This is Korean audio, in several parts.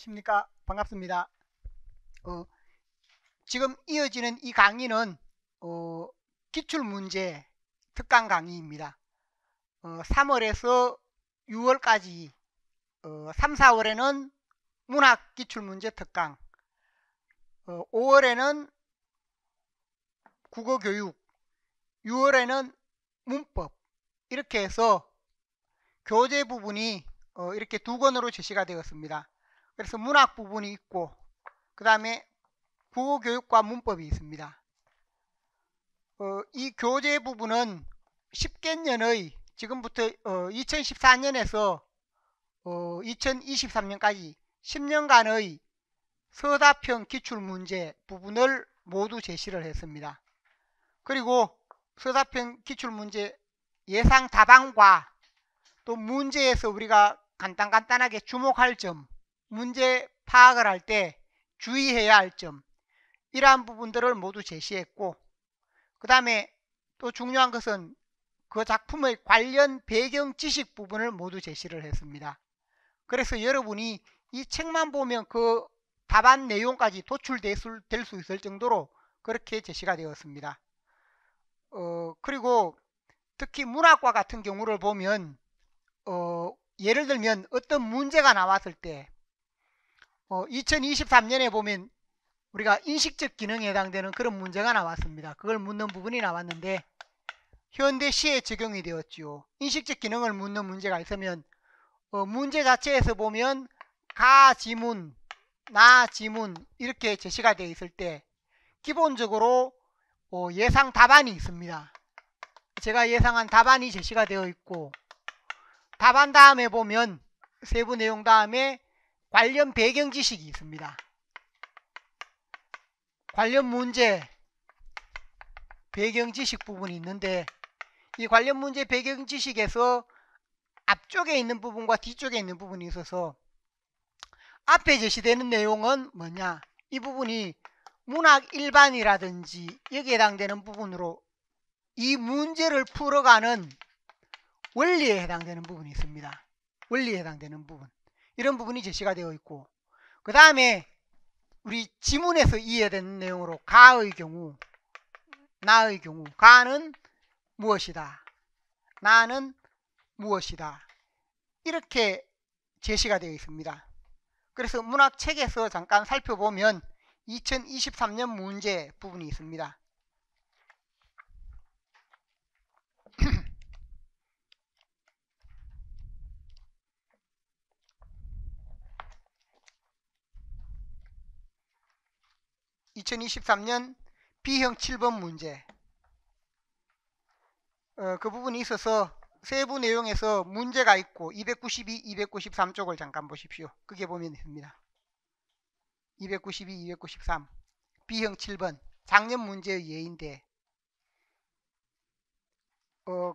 안녕하십니까 반갑습니다 어, 지금 이어지는 이 강의는 어, 기출문제 특강 강의입니다 어, 3월에서 6월까지 어, 3, 4월에는 문학 기출문제 특강 5월에는 어, 국어교육 6월에는 문법 이렇게 해서 교재 부분이 어, 이렇게 두 권으로 제시가 되었습니다. 그래서 문학 부분이 있고 그 다음에 국어교육과 문법이 있습니다. 어, 이 교재 부분은 10개년의 지금부터 어, 2014년에서 어, 2023년까지 10년간의 서다평 기출문제 부분을 모두 제시를 했습니다. 그리고 서다평 기출문제 예상 답안과 또 문제에서 우리가 간단간단하게 주목할 점 문제 파악을 할 때 주의해야 할 점 이러한 부분들을 모두 제시했고 그 다음에 또 중요한 것은 그 작품의 관련 배경 지식 부분을 모두 제시를 했습니다. 그래서 여러분이 이 책만 보면 그 답안 내용까지 도출될 수, 있을 정도로 그렇게 제시가 되었습니다. 어, 그리고 특히 문학과 같은 경우를 보면 어, 예를 들면 어떤 문제가 나왔을 때 어, 2023년에 보면 우리가 인식적 기능에 해당되는 그런 문제가 나왔습니다. 그걸 묻는 부분이 나왔는데 현대시에 적용이 되었지요. 인식적 기능을 묻는 문제가 있으면 어, 문제 자체에서 보면 가 지문, 나 지문 이렇게 제시가 되어 있을 때 기본적으로 어, 예상 답안이 있습니다. 제가 예상한 답안이 제시가 되어 있고 답안 다음에 보면 세부 내용 다음에 관련 배경 지식이 있습니다. 관련 문제 배경 지식 부분이 있는데 이 관련 문제 배경 지식에서 앞쪽에 있는 부분과 뒤쪽에 있는 부분이 있어서 앞에 제시되는 내용은 뭐냐 이 부분이 문학 일반이라든지 여기에 해당되는 부분으로 이 문제를 풀어가는 원리에 해당되는 부분이 있습니다. 원리에 해당되는 부분. 이런 부분이 제시가 되어 있고 그 다음에 우리 지문에서 이해된 내용으로 가의 경우 나의 경우 가는 무엇이다 나는 무엇이다 이렇게 제시가 되어 있습니다 그래서 문학책에서 잠깐 살펴보면 2023년 문제 부분이 있습니다 2023년 B형 7번 문제 어, 그 부분이 있어서 세부 내용에서 문제가 있고 292, 293쪽을 잠깐 보십시오. 그게 보면 됩니다. 292, 293 B형 7번 작년 문제의 예인데 어,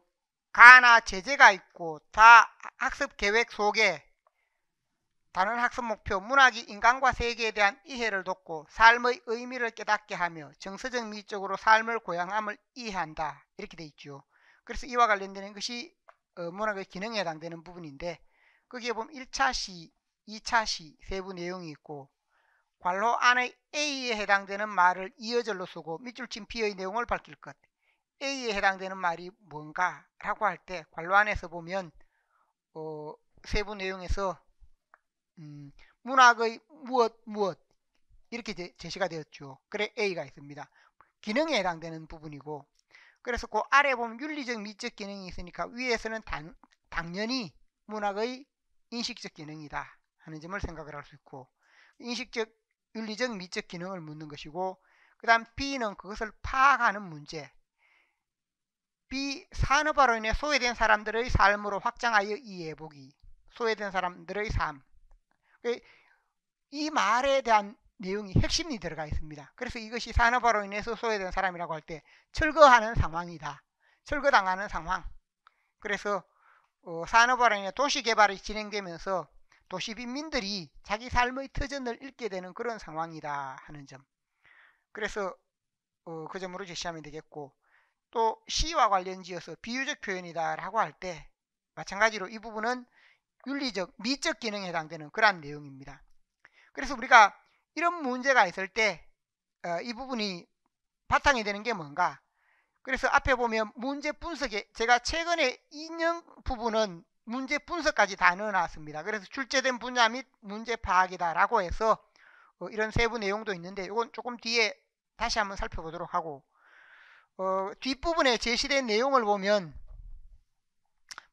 가나 제재가 있고 다 학습 계획 속에 다른 학습 목표, 문학이 인간과 세계에 대한 이해를 돕고 삶의 의미를 깨닫게 하며 정서적 미적으로 삶을 고양함을 이해한다. 이렇게 돼 있죠. 그래서 이와 관련되는 것이 어, 문학의 기능에 해당되는 부분인데 거기에 보면 1차 시, 2차 시 세부 내용이 있고 괄호 안에 A에 해당되는 말을 이어절로 쓰고 밑줄 친 B의 내용을 밝힐 것 A에 해당되는 말이 뭔가 라고 할때 괄호 안에서 보면 어, 세부 내용에서 음, 문학의 무엇 무엇 이렇게 제, 시가 되었죠. 그래 A가 있습니다. 기능에 해당되는 부분이고 그래서 그 아래 보면 윤리적 미적 기능이 있으니까 위에서는 단, 당연히 문학의 인식적 기능이다 하는 점을 생각을 할 수 있고 인식적 윤리적 미적 기능을 묻는 것이고 그 다음 B는 그것을 파악하는 문제 B 산업화로 인해 소외된 사람들의 삶으로 확장하여 이해해보기 소외된 사람들의 삶그 이 말에 대한 내용이 핵심이 들어가 있습니다. 그래서 이것이 산업화로 인해서 소외된 사람이라고 할 때 철거하는 상황이다. 철거당하는 상황. 그래서 어, 산업화로 인해 도시개발이 진행되면서 도시빈민들이 자기 삶의 터전을 잃게 되는 그런 상황이다 하는 점. 그래서 어, 그 점으로 제시하면 되겠고 또 시와 관련 지어서 비유적 표현이다라고 할 때 마찬가지로 이 부분은 윤리적, 미적 기능에 해당되는 그러한 내용입니다. 그래서 우리가 이런 문제가 있을 때이 어, 부분이 바탕이 되는 게 뭔가 그래서 앞에 보면 문제 분석에 제가 최근에 인형 부분은 문제 분석까지 다 넣어놨습니다. 그래서 출제된 분야 및 문제 파악이다라고 해서 어, 이런 세부 내용도 있는데 이건 조금 뒤에 다시 한번 살펴보도록 하고 어, 뒷부분에 제시된 내용을 보면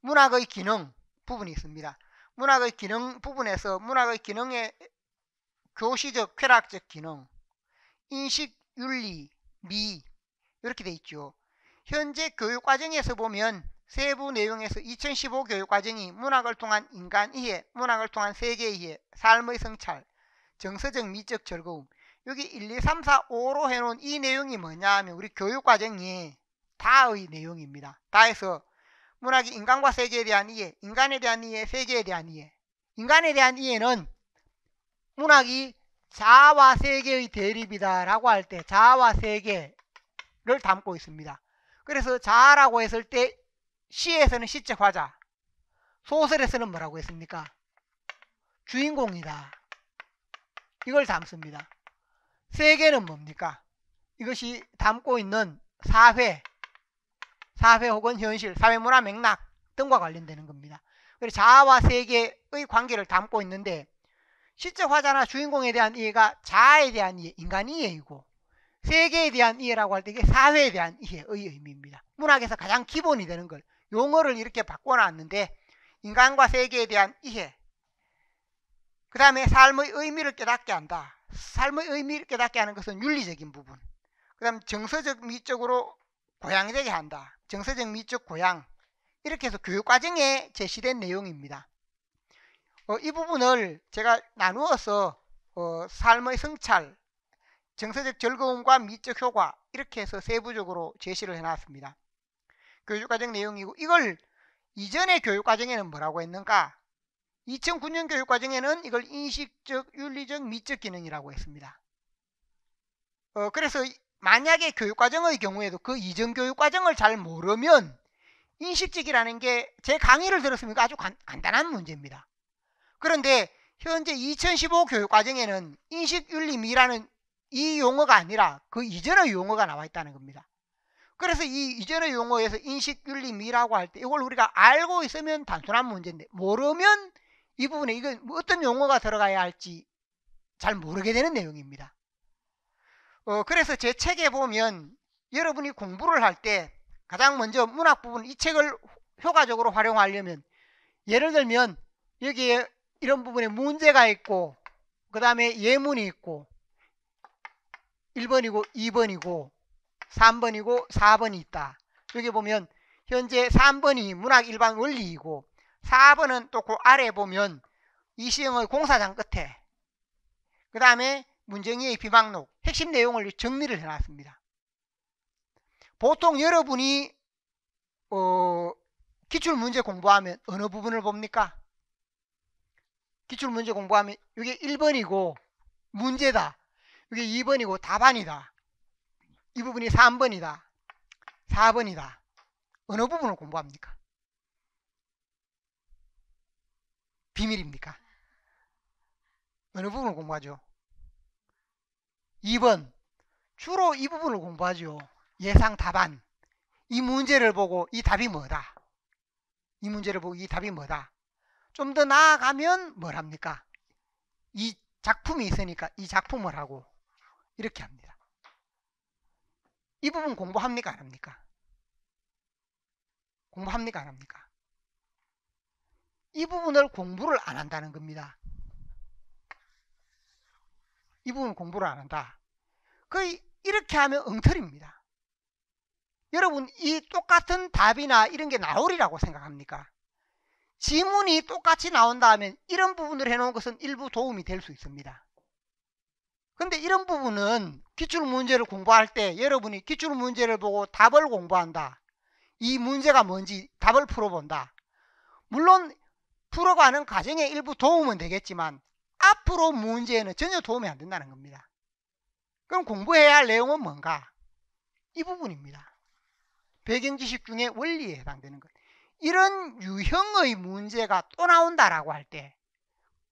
문학의 기능 부분이 있습니다. 문학의 기능 부분에서 문학의 기능의 교시적, 쾌락적 기능, 인식, 윤리, 미 이렇게 돼 있죠. 현재 교육과정에서 보면 세부 내용에서 2015 교육과정이 문학을 통한 인간 이해, 문학을 통한 세계 이해, 삶의 성찰, 정서적 미적 즐거움 여기 1, 2, 3, 4, 5로 해놓은 이 내용이 뭐냐 하면 우리 교육과정이 다의 내용입니다. 다에서 문학이 인간과 세계에 대한 이해, 인간에 대한 이해, 세계에 대한 이해. 인간에 대한 이해는 문학이 자아와 세계의 대립이다라고 할 때 자아와 세계를 담고 있습니다. 그래서 자아라고 했을 때 시에서는 시적 화자, 소설에서는 뭐라고 했습니까? 주인공이다. 이걸 담습니다. 세계는 뭡니까? 이것이 담고 있는 사회, 사회 혹은 현실, 사회문화 맥락 등과 관련되는 겁니다. 그리고 자아와 세계의 관계를 담고 있는데 실제 화자나 주인공에 대한 이해가 자아에 대한 이해, 인간 이해이고 세계에 대한 이해라고 할 때 이게 사회에 대한 이해의 의미입니다. 문학에서 가장 기본이 되는 걸 용어를 이렇게 바꿔놨는데 인간과 세계에 대한 이해 그 다음에 삶의 의미를 깨닫게 한다. 삶의 의미를 깨닫게 하는 것은 윤리적인 부분 그 다음 정서적 미적으로 고양이 되게 한다. 정서적 미적 고향 이렇게 해서 교육과정에 제시된 내용입니다. 어, 이 부분을 제가 나누어서 어, 삶의 성찰, 정서적 즐거움과 미적 효과 이렇게 해서 세부적으로 제시를 해놨습니다. 교육과정 내용이고 이걸 이전의 교육과정에는 뭐라고 했는가? 2009년 교육과정에는 이걸 인식적, 윤리적, 미적 기능이라고 했습니다. 어, 그래서 만약에 교육과정의 경우에도 그 이전 교육과정을 잘 모르면 인식직이라는 게 제 강의를 들었으니까 아주 간, 단한 문제입니다. 그런데 현재 2015 교육과정에는 인식윤리미라는 이 용어가 아니라 그 이전의 용어가 나와 있다는 겁니다. 그래서 이 이전의 용어에서 인식윤리미라고 할 때 이걸 우리가 알고 있으면 단순한 문제인데 모르면 이 부분에 이건 어떤 용어가 들어가야 할지 잘 모르게 되는 내용입니다. 어, 그래서 제 책에 보면 여러분이 공부를 할 때 가장 먼저 문학 부분 이 책을 효과적으로 활용하려면 예를 들면 여기에 이런 부분에 문제가 있고 그 다음에 예문이 있고 1번이고 2번이고 3번이고 4번이 있다. 여기 보면 현재 3번이 문학 일반 원리이고 4번은 또 그 아래 에 보면 이시영의 공사장 끝에 그 다음에 문정희의 비방록 핵심 내용을 정리를 해놨습니다. 보통 여러분이 어, 기출문제 공부하면 어느 부분을 봅니까? 기출문제 공부하면 이게 1번이고 문제다. 이게 2번이고 답안이다. 이 부분이 3번이다. 4번이다. 어느 부분을 공부합니까? 비밀입니까? 어느 부분을 공부하죠? 2번 주로 이 부분을 공부하죠. 예상 답안. 이 문제를 보고 이 답이 뭐다. 이 문제를 보고 이 답이 뭐다. 좀 더 나아가면 뭘 합니까? 이 작품이 있으니까 이 작품을 하고 이렇게 합니다. 이 부분 공부합니까? 안 합니까? 공부합니까? 안 합니까? 이 부분을 공부를 안 한다는 겁니다. 이 부분 공부를 안 한다. 그 이렇게 하면 엉터리입니다. 여러분 이 똑같은 답이나 이런 게 나오리라고 생각합니까? 지문이 똑같이 나온다 면 이런 부분을 해놓은 것은 일부 도움이 될 수 있습니다. 근데 이런 부분은 기출문제를 공부할 때 여러분이 기출문제를 보고 답을 공부한다. 이 문제가 뭔지 답을 풀어본다. 물론 풀어가는 과정에 일부 도움은 되겠지만 앞으로 문제에는 전혀 도움이 안 된다는 겁니다. 그럼 공부해야 할 내용은 뭔가? 이 부분입니다. 배경지식 중에 원리에 해당되는 것. 이런 유형의 문제가 또 나온다라고 할 때,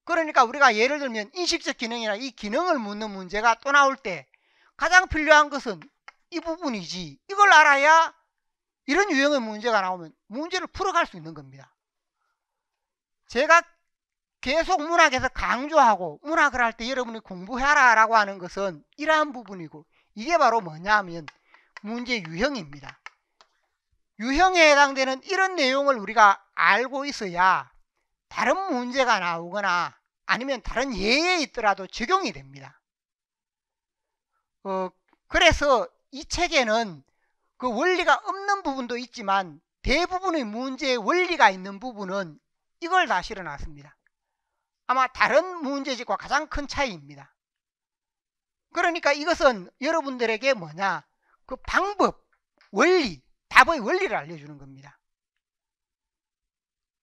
그러니까 우리가 예를 들면 인식적 기능이나 이 기능을 묻는 문제가 또 나올 때 가장 필요한 것은 이 부분이지. 이걸 알아야 이런 유형의 문제가 나오면 문제를 풀어갈 수 있는 겁니다. 제가 계속 문학에서 강조하고 문학을 할 때 여러분이 공부해라 라고 하는 것은 이러한 부분이고 이게 바로 뭐냐 하면 문제 유형입니다. 유형에 해당되는 이런 내용을 우리가 알고 있어야 다른 문제가 나오거나 아니면 다른 예에 있더라도 적용이 됩니다. 어, 그래서 이 책에는 그 원리가 없는 부분도 있지만 대부분의 문제의 원리가 있는 부분은 이걸 다 실어놨습니다. 아마 다른 문제집과 가장 큰 차이입니다. 그러니까 이것은 여러분들에게 뭐냐 그 방법, 원리, 답의 원리를 알려주는 겁니다.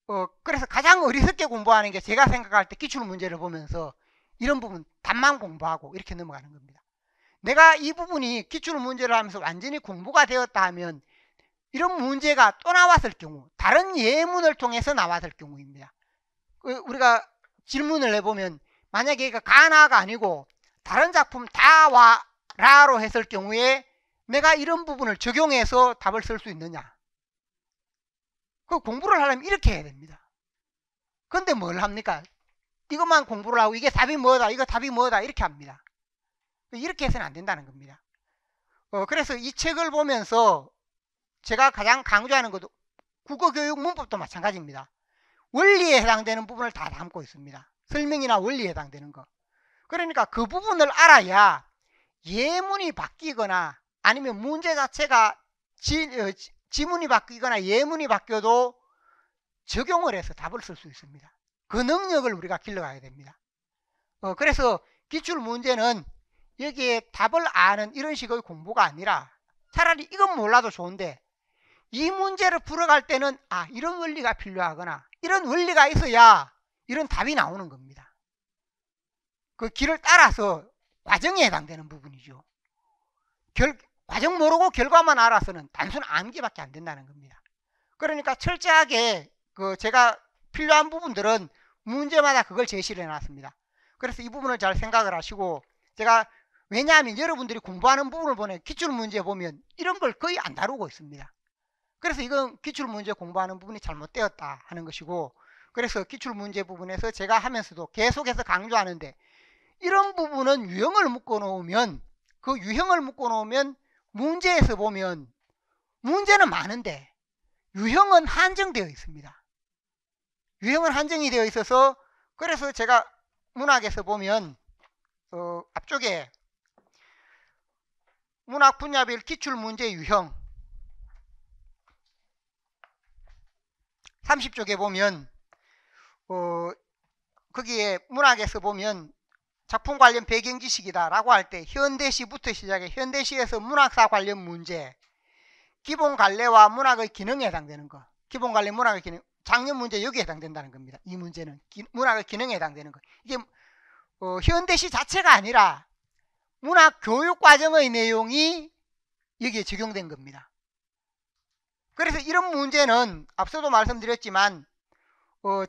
어, 그래서 가장 어리석게 공부하는 게 제가 생각할 때 기출 문제를 보면서 이런 부분 답만 공부하고 이렇게 넘어가는 겁니다. 내가 이 부분이 기출 문제를 하면서 완전히 공부가 되었다 하면 이런 문제가 또 나왔을 경우 다른 예문을 통해서 나왔을 경우입니다. 그 우리가 질문을 해보면 만약에 얘가 가나가 아니고 다른 작품 다 와라로 했을 경우에 내가 이런 부분을 적용해서 답을 쓸 수 있느냐 그 공부를 하려면 이렇게 해야 됩니다 근데 뭘 합니까 이것만 공부를 하고 이게 답이 뭐다 이거 답이 뭐다 이렇게 합니다 이렇게 해서는 안 된다는 겁니다 어, 그래서 이 책을 보면서 제가 가장 강조하는 것도 국어교육 문법도 마찬가지입니다 원리에 해당되는 부분을 다 담고 있습니다. 설명이나 원리에 해당되는 거. 그러니까 그 부분을 알아야 예문이 바뀌거나 아니면 문제 자체가 지, 어, 지문이 바뀌거나 예문이 바뀌어도 적용을 해서 답을 쓸 수 있습니다. 그 능력을 우리가 길러가야 됩니다. 어, 그래서 기출 문제는 여기에 답을 아는 이런 식의 공부가 아니라 차라리 이건 몰라도 좋은데 이 문제를 풀어갈 때는 아 이런 원리가 필요하거나 이런 원리가 있어야 이런 답이 나오는 겁니다. 그 길을 따라서 과정에 해당되는 부분이죠. 결, 과정 모르고 결과만 알아서는 단순 암기밖에 안 된다는 겁니다. 그러니까 철저하게 그 제가 필요한 부분들은 문제마다 그걸 제시를 해놨습니다. 그래서 이 부분을 잘 생각을 하시고 제가 왜냐하면 여러분들이 공부하는 부분을 보면 기출문제 보면 이런 걸 거의 안 다루고 있습니다. 그래서 이건 기출문제 공부하는 부분이 잘못되었다 하는 것이고 그래서 기출문제 부분에서 제가 하면서도 계속해서 강조하는데 이런 부분은 유형을 묶어놓으면 그 유형을 묶어놓으면 문제에서 보면 문제는 많은데 유형은 한정되어 있습니다. 유형은 한정이 되어 있어서 그래서 제가 문학에서 보면 어, 앞쪽에 문학 분야별 기출문제 유형 30쪽에 보면 어, 거기에 문학에서 보면 작품 관련 배경 지식이다라고 할 때 현대시부터 시작해 현대시에서 문학사 관련 문제 기본 관례와 문학의 기능에 해당되는 거 기본 관례 문학의 기능 작년 문제 여기에 해당된다는 겁니다 이 문제는 기, 문학의 기능에 해당되는 거 이게 어, 현대시 자체가 아니라 문학 교육 과정의 내용이 여기에 적용된 겁니다 그래서 이런 문제는 앞서도 말씀드렸지만 어,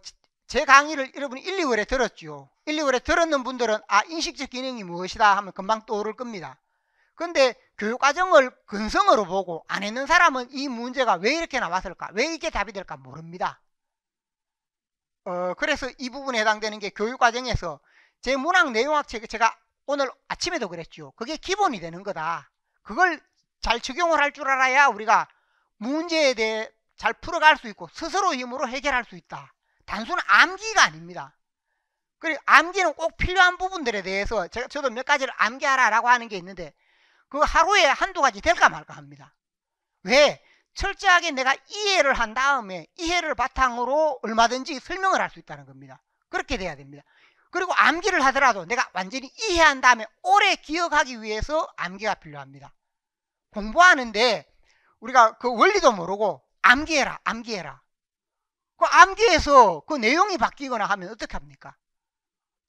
제 강의를 여러분이 1, 2월에 들었죠. 1, 2월에 들었는 분들은 아 인식적 기능이 무엇이다 하면 금방 떠오를 겁니다. 근데 교육과정을 근성으로 보고 안 했는 사람은 이 문제가 왜 이렇게 나왔을까 왜 이게 답이 될까 모릅니다. 어, 그래서 이 부분에 해당되는 게 교육과정에서 제 문학 내용학 책 제가 오늘 아침에도 그랬죠. 그게 기본이 되는 거다. 그걸 잘 적용을 할 줄 알아야 우리가 문제에 대해 잘 풀어갈 수 있고 스스로 힘으로 해결할 수 있다. 단순 암기가 아닙니다. 그리고 암기는 꼭 필요한 부분들에 대해서 제가 저도 몇 가지를 암기하라라고 하는 게 있는데 그 하루에 한두 가지 될까 말까 합니다. 왜? 철저하게 내가 이해를 한 다음에 이해를 바탕으로 얼마든지 설명을 할 수 있다는 겁니다. 그렇게 돼야 됩니다. 그리고 암기를 하더라도 내가 완전히 이해한 다음에 오래 기억하기 위해서 암기가 필요합니다. 공부하는데 우리가 그 원리도 모르고 암기해라 암기해라 그 암기해서 그 내용이 바뀌거나 하면 어떻게 합니까?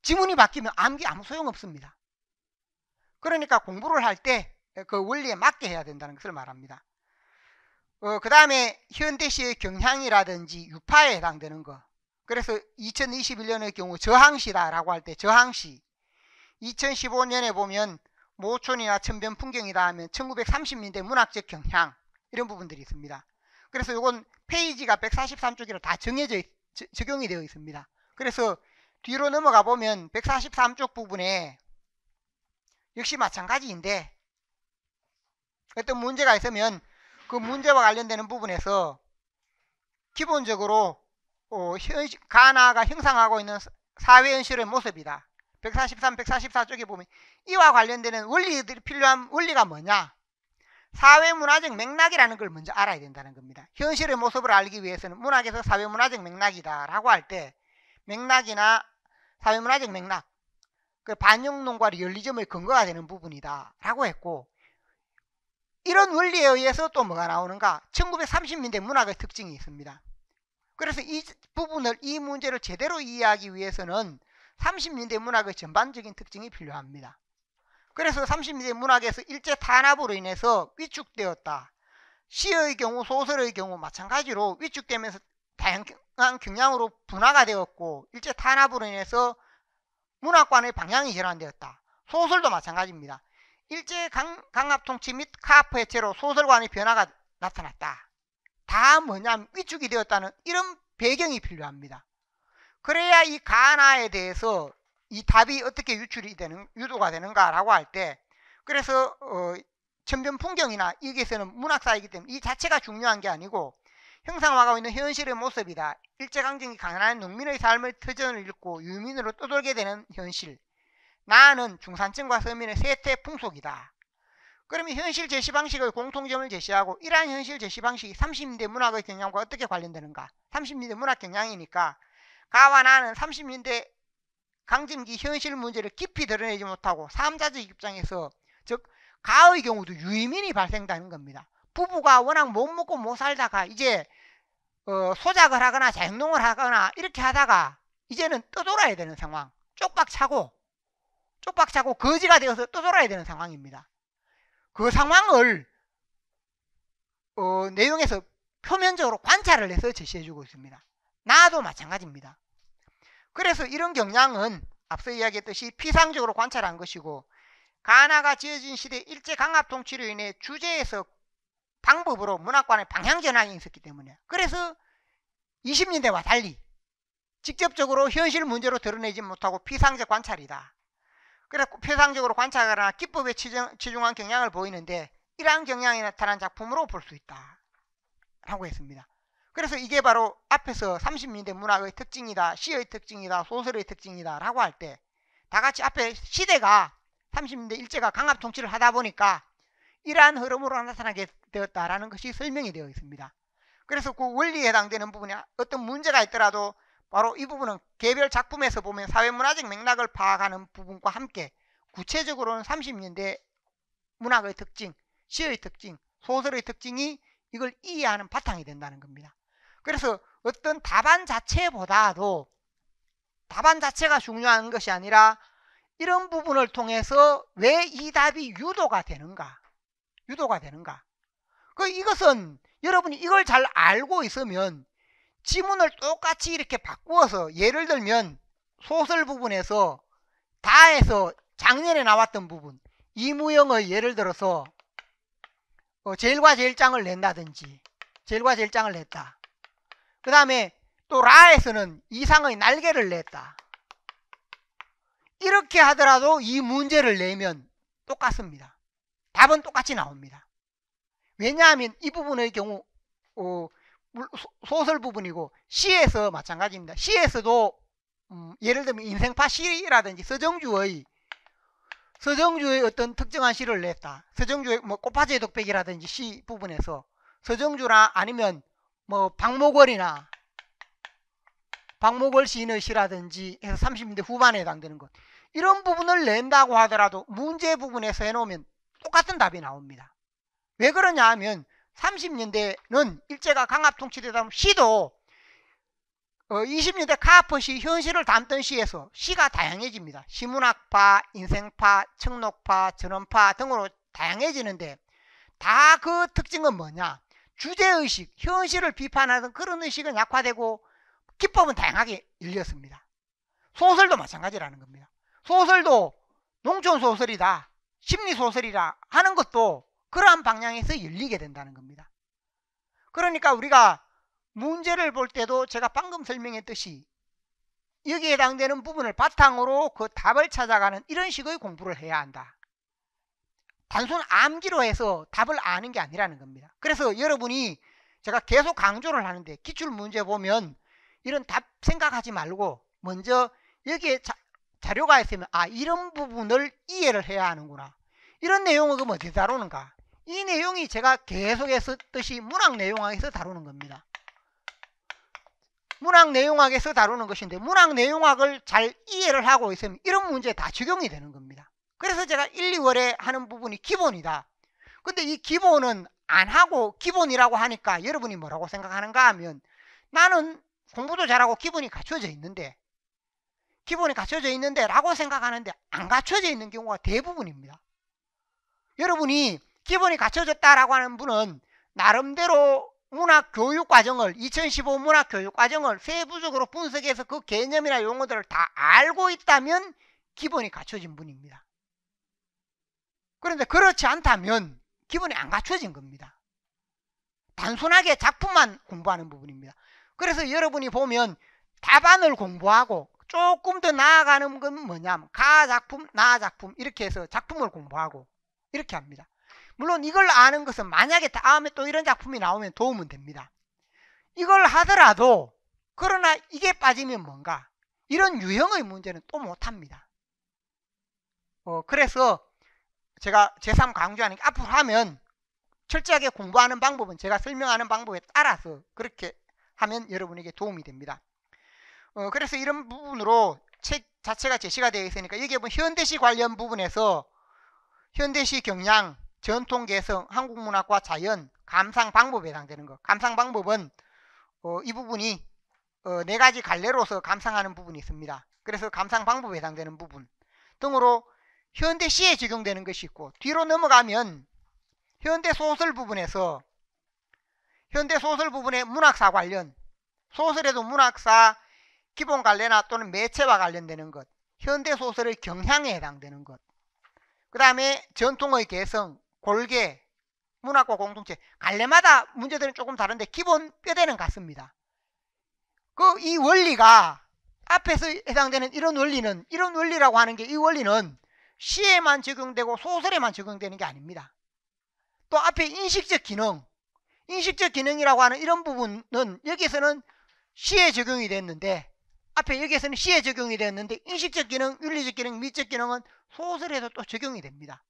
지문이 바뀌면 암기 아무 소용없습니다 그러니까 공부를 할 때 그 원리에 맞게 해야 된다는 것을 말합니다 어, 그 다음에 현대시의 경향이라든지 유파에 해당되는 거 그래서 2021년의 경우 저항시다라고 할 때 저항시 2015년에 보면 모촌이나 천변 풍경이다 하면 1930년대 문학적 경향 이런 부분들이 있습니다. 그래서 이건 페이지가 143쪽이라 다 정해져 있, 적용이 되어 있습니다. 그래서 뒤로 넘어가 보면 143쪽 부분에 역시 마찬가지인데 어떤 문제가 있으면 그 문제와 관련되는 부분에서 기본적으로 어, 가나가 형상하고 있는 사회현실의 모습이다. 143, 144쪽에 보면 이와 관련되는 원리들이 필요한 원리가 뭐냐? 사회문화적 맥락이라는 걸 먼저 알아야 된다는 겁니다. 현실의 모습을 알기 위해서는 문학에서 사회문화적 맥락이다라고 할 때 맥락이나 사회문화적 맥락, 그 반영론과 리얼리즘의 근거가 되는 부분이다라고 했고 이런 원리에 의해서 또 뭐가 나오는가? 1930년대 문학의 특징이 있습니다. 그래서 이 부분을 이 문제를 제대로 이해하기 위해서는 30년대 문학의 전반적인 특징이 필요합니다. 그래서 30대 년 문학에서 일제 탄압으로 인해서 위축되었다. 시의 경우 소설의 경우 마찬가지로 위축되면서 다양한 경향으로 분화가 되었고 일제 탄압으로 인해서 문학관의 방향이 전환되었다. 소설도 마찬가지입니다. 일제 강압통치 및 카프 해체로 소설관의 변화가 나타났다. 다 뭐냐면 위축이 되었다는 이런 배경이 필요합니다. 그래야 이 가나에 대해서 이 답이 어떻게 유출이 되는 유도가 되는가라고 할 때 그래서 어, 천변 풍경이나 여기에서는 문학사이기 때문에 이 자체가 중요한 게 아니고 형상화가 있는 현실의 모습이다. 일제강점기 가난한 농민의 삶을 터전을 잃고 유민으로 떠돌게 되는 현실. 나는 중산층과 서민의 세태 풍속이다. 그러면 현실 제시 방식의 공통점을 제시하고 이러한 현실 제시 방식이 30년대 문학의 경향과 어떻게 관련되는가? 30년대 문학 경향이니까 가와 나는 30년대 강진기 현실 문제를 깊이 드러내지 못하고 삼자적 입장에서 즉 가의 경우도 유의민이 발생되는 겁니다. 부부가 워낙 못 먹고 못 살다가 이제 어, 소작을 하거나 자행동을 하거나 이렇게 하다가 이제는 떠돌아야 되는 상황 쪽박차고 쪽박차고 거지가 되어서 떠돌아야 되는 상황입니다. 그 상황을 어, 내용에서 표면적으로 관찰을 해서 제시해주고 있습니다. 나도 마찬가지입니다. 그래서 이런 경향은 앞서 이야기했듯이 피상적으로 관찰한 것이고 가나가 지어진 시대 일제강압 통치로 인해 주제에서 방법으로 문화권의 방향전환이 있었기 때문에 그래서 20년대와 달리 직접적으로 현실 문제로 드러내지 못하고 피상적 관찰이다. 그래 피상적으로 관찰하거나 기법에 치중, 한 경향을 보이는데 이러한 경향이 나타난 작품으로 볼 수 있다. 라고 했습니다. 그래서 이게 바로 앞에서 30년대 문학의 특징이다, 시의 특징이다, 소설의 특징이다 라고 할 때 다 같이 앞에 시대가 30년대 일제가 강압 통치를 하다 보니까 이러한 흐름으로 나타나게 되었다라는 것이 설명이 되어 있습니다. 그래서 그 원리에 해당되는 부분이 어떤 문제가 있더라도 바로 이 부분은 개별 작품에서 보면 사회문화적 맥락을 파악하는 부분과 함께 구체적으로는 30년대 문학의 특징, 시의 특징, 소설의 특징이 이걸 이해하는 바탕이 된다는 겁니다. 그래서 어떤 답안 자체보다도 답안 자체가 중요한 것이 아니라 이런 부분을 통해서 왜 이 답이 유도가 되는가 유도가 되는가 그 이것은 여러분이 이걸 잘 알고 있으면 지문을 똑같이 이렇게 바꾸어서 예를 들면 소설 부분에서 다에서 작년에 나왔던 부분 이무영의 예를 들어서 어, 제일과 제일장을 낸다든지 제일과 제일장을 냈다 그 다음에 또 라에서는 이상의 날개를 냈다. 이렇게 하더라도 이 문제를 내면 똑같습니다. 답은 똑같이 나옵니다. 왜냐하면 이 부분의 경우 어, 소설 부분이고 시에서 마찬가지입니다. 시에서도 음, 예를 들면 인생파 시라든지 서정주의 서정주의 어떤 특정한 시를 냈다. 서정주의 뭐 꽃파제 독백이라든지 시 부분에서 서정주나 아니면 뭐 박목월이나 박목월 시인의 시라든지 해서 30년대 후반에 해당되는 것 이런 부분을 낸다고 하더라도 문제 부분에서 해놓으면 똑같은 답이 나옵니다. 왜 그러냐 하면 30년대는 일제가 강압 통치되다 보면 시도 20년대 어, 카프시 현실을 담던 시에서 시가 다양해집니다. 시문학파, 인생파, 청록파, 전원파 등으로 다양해지는데 다 그 특징은 뭐냐? 주제의식, 현실을 비판하는 그런 의식은 약화되고 기법은 다양하게 일렸습니다. 소설도 마찬가지라는 겁니다. 소설도 농촌소설이다, 심리소설이라 하는 것도 그러한 방향에서 열리게 된다는 겁니다. 그러니까 우리가 문제를 볼 때도 제가 방금 설명했듯이 여기에 해당되는 부분을 바탕으로 그 답을 찾아가는 이런 식의 공부를 해야 한다. 단순 암기로 해서 답을 아는 게 아니라는 겁니다. 그래서 여러분이 제가 계속 강조를 하는데 기출 문제 보면 이런 답 생각하지 말고 먼저 여기에 자, 자료가 있으면 아 이런 부분을 이해를 해야 하는구나. 이런 내용을 그럼 어디 다루는가? 이 내용이 제가 계속해서 뜻이 문학 내용학에서 다루는 겁니다. 문학 내용학에서 다루는 것인데 문학 내용학을 잘 이해를 하고 있으면 이런 문제에 다 적용이 되는 겁니다. 그래서 제가 1, 2월에 하는 부분이 기본이다. 근데 이 기본은 안 하고 기본이라고 하니까 여러분이 뭐라고 생각하는가 하면 나는 공부도 잘하고 기본이 갖춰져 있는데 기본이 갖춰져 있는데 라고 생각하는데 안 갖춰져 있는 경우가 대부분입니다. 여러분이 기본이 갖춰졌다라고 하는 분은 나름대로 문학 교육 과정을 2015 문학 교육 과정을 세부적으로 분석해서 그 개념이나 용어들을 다 알고 있다면 기본이 갖춰진 분입니다. 그런데 그렇지 않다면 기분이안 갖춰진 겁니다. 단순하게 작품만 공부하는 부분입니다. 그래서 여러분이 보면 답안을 공부하고 조금 더 나아가는 건 뭐냐면 가 작품, 나 작품 이렇게 해서 작품을 공부하고 이렇게 합니다. 물론 이걸 아는 것은 만약에 다음에 또 이런 작품이 나오면 도움은 됩니다. 이걸 하더라도 그러나 이게 빠지면 뭔가 이런 유형의 문제는 또 못합니다. 어, 그래서 제가 제3 강조하는 게 앞으로 하면 철저하게 공부하는 방법은 제가 설명하는 방법에 따라서 그렇게 하면 여러분에게 도움이 됩니다. 어, 그래서 이런 부분으로 책 자체가 제시가 되어 있으니까 여기에 보면 뭐 현대시 관련 부분에서 현대시 경향, 전통 개성, 한국문학과 자연, 감상 방법에 해당되는 것. 감상 방법은 어, 이 부분이 어, 네 가지 갈래로서 감상하는 부분이 있습니다. 그래서 감상 방법에 해당되는 부분 등으로 현대 시에 적용되는 것이 있고 뒤로 넘어가면 현대 소설 부분에서 현대 소설 부분의 문학사 관련 소설에도 문학사 기본 관례나 또는 매체와 관련되는 것 현대 소설의 경향에 해당되는 것 그 다음에 전통의 개성 골계 문학과 공동체 갈래마다 문제들은 조금 다른데 기본 뼈대는 같습니다. 그 이 원리가 앞에서 해당되는 이런 원리는 이런 원리라고 하는 게 이 원리는 시에만 적용되고 소설에만 적용되는 게 아닙니다. 또 앞에 인식적 기능, 인식적 기능이라고 하는 이런 부분은 여기서는 에 시에 적용이 됐는데 앞에 여기서는 에 시에 적용이 되었는데 인식적 기능, 윤리적 기능, 미적 기능은 소설에서 또 적용이 됩니다.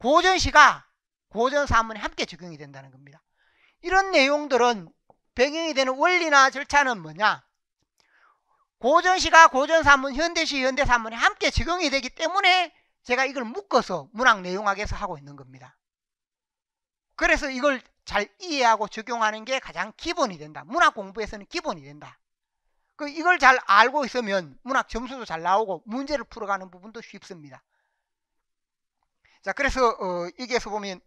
고전시가 고전 사문에 함께 적용이 된다는 겁니다. 이런 내용들은 배경이 되는 원리나 절차는 뭐냐? 고전시가 고전사문 현대시 현대사문이 함께 적용이 되기 때문에 제가 이걸 묶어서 문학 내용학에서 하고 있는 겁니다. 그래서 이걸 잘 이해하고 적용하는 게 가장 기본이 된다. 문학 공부에서는 기본이 된다. 그 이걸 잘 알고 있으면 문학 점수도 잘 나오고 문제를 풀어가는 부분도 쉽습니다. 자, 그래서 어, 여기에서 보면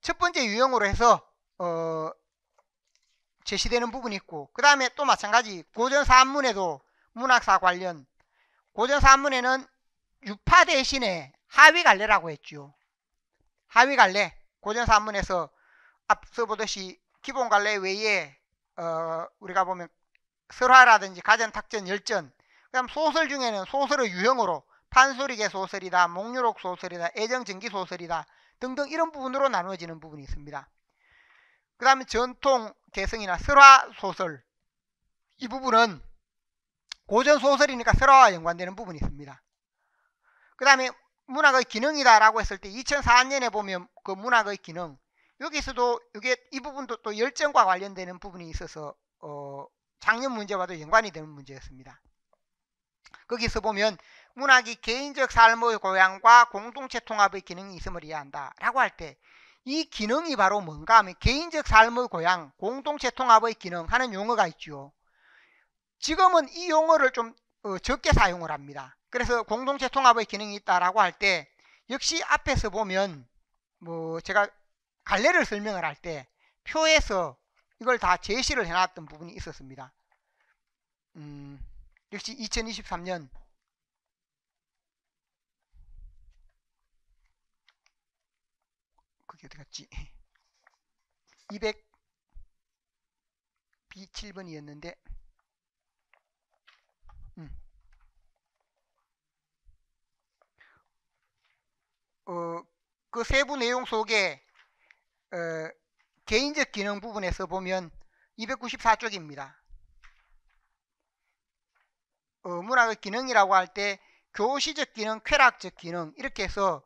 첫 번째 유형으로 해서 어, 제시되는 부분이 있고 그 다음에 또 마찬가지 고전 사문에도 문학사 관련 고전 사문에는 유파 대신에 하위 갈래라고 했죠. 하위 갈래 고전 사문에서 앞서 보듯이 기본 갈래 외에 어, 우리가 보면 설화라든지 가전, 탁전, 열전 그다음 소설 중에는 소설의 유형으로 판소리계 소설이다, 목유록 소설이다, 애정전기 소설이다 등등 이런 부분으로 나누어지는 부분이 있습니다. 그 다음에 전통 개성이나 설화 소설 이 부분은 고전 소설이니까 설화와 연관되는 부분이 있습니다. 그 다음에 문학의 기능이다라고 했을 때 2004년에 보면 그 문학의 기능 여기서도 이게 이 부분도 또 열정과 관련되는 부분이 있어서 어, 작년 문제와도 연관이 되는 문제였습니다. 거기서 보면 문학이 개인적 삶의 고향과 공동체 통합의 기능이 있음을 이해한다라고 할 때 이 기능이 바로 뭔가 하면 개인적 삶의 고향, 공동체 통합의 기능 하는 용어가 있죠. 지금은 이 용어를 좀 어, 적게 사용을 합니다. 그래서 공동체 통합의 기능이 있다라고 할 때 역시 앞에서 보면 뭐 제가 갈래를 설명을 할 때 표에서 이걸 다 제시를 해놨던 부분이 있었습니다. 음, 역시 2023년 그게 어디 갔지? 200 B7번이었는데 어, 그 세부 내용 속에 어, 개인적 기능 부분에서 보면 294쪽입니다. 어, 문학의 기능이라고 할 때 교시적 기능, 쾌락적 기능 이렇게 해서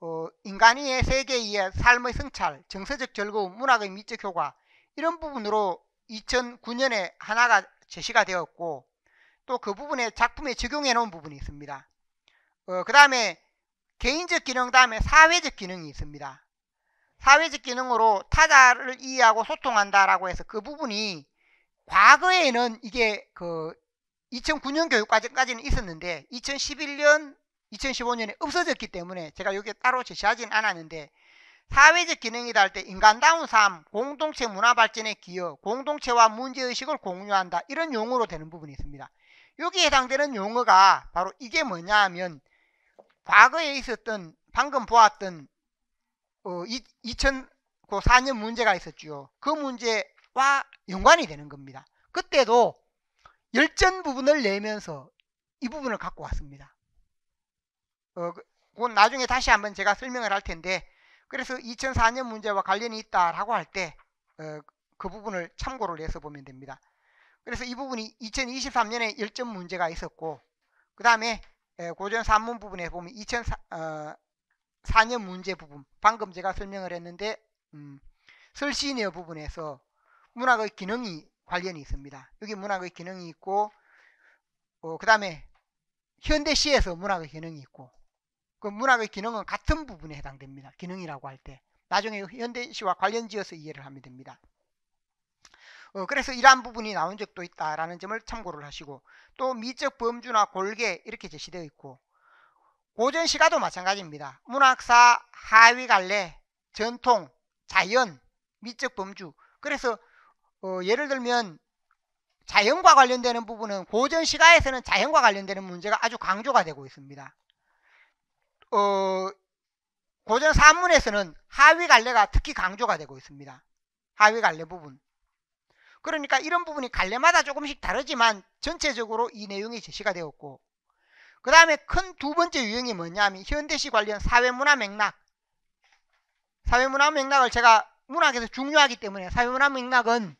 어, 인간의 세계의 삶의 성찰, 정서적 즐거움, 문학의 미적 효과 이런 부분으로 2009년에 하나가 제시가 되었고 또그 부분에 작품에 적용해 놓은 부분이 있습니다. 어, 그 다음에 개인적 기능 다음에 사회적 기능이 있습니다. 사회적 기능으로 타자를 이해하고 소통한다라고 해서 그 부분이 과거에는 이게 그 2009년 교육과정까지는 있었는데 2011년, 2015년에 없어졌기 때문에 제가 여기에 따로 제시하진 않았는데 사회적 기능이다 할 때 인간다운 삶, 공동체 문화 발전에 기여, 공동체와 문제의식을 공유한다 이런 용어로 되는 부분이 있습니다. 여기에 해당되는 용어가 바로 이게 뭐냐 하면 과거에 있었던 방금 보았던 어, 2004년 문제가 있었죠. 그 문제와 연관이 되는 겁니다. 그때도 열전 부분을 내면서 이 부분을 갖고 왔습니다. 어, 그건 나중에 다시 한번 제가 설명을 할 텐데 그래서 2004년 문제와 관련이 있다라고 할 때그 어, 그 부분을 참고를 해서 보면 됩니다. 그래서 이 부분이 2023년에 열점 문제가 있었고 그 다음에 고전 산문 부분에 보면 2004년 어, 문제 부분 방금 제가 설명을 했는데 음, 설신어 부분에서 문학의 기능이 관련이 있습니다. 여기 문학의 기능이 있고 어, 그 다음에 현대시에서 문학의 기능이 있고 그 문학의 기능은 같은 부분에 해당됩니다. 기능이라고 할 때. 나중에 현대시와 관련지어서 이해를 하면 됩니다. 어, 그래서 이러한 부분이 나온 적도 있다라는 점을 참고를 하시고 또 미적 범주나 골계 이렇게 제시되어 있고 고전시가도 마찬가지입니다. 문학사, 하위 갈래, 전통, 자연, 미적 범주 그래서 어, 예를 들면 자연과 관련되는 부분은 고전시가에서는 자연과 관련되는 문제가 아주 강조가 되고 있습니다. 어, 고전 사문에서는 하위 갈래가 특히 강조가 되고 있습니다. 하위 갈래 부분. 그러니까 이런 부분이 갈래마다 조금씩 다르지만 전체적으로 이 내용이 제시가 되었고 그 다음에 큰 두 번째 유형이 뭐냐면 현대시 관련 사회문화 맥락 사회문화 맥락을 제가 문학에서 중요하기 때문에 사회문화 맥락은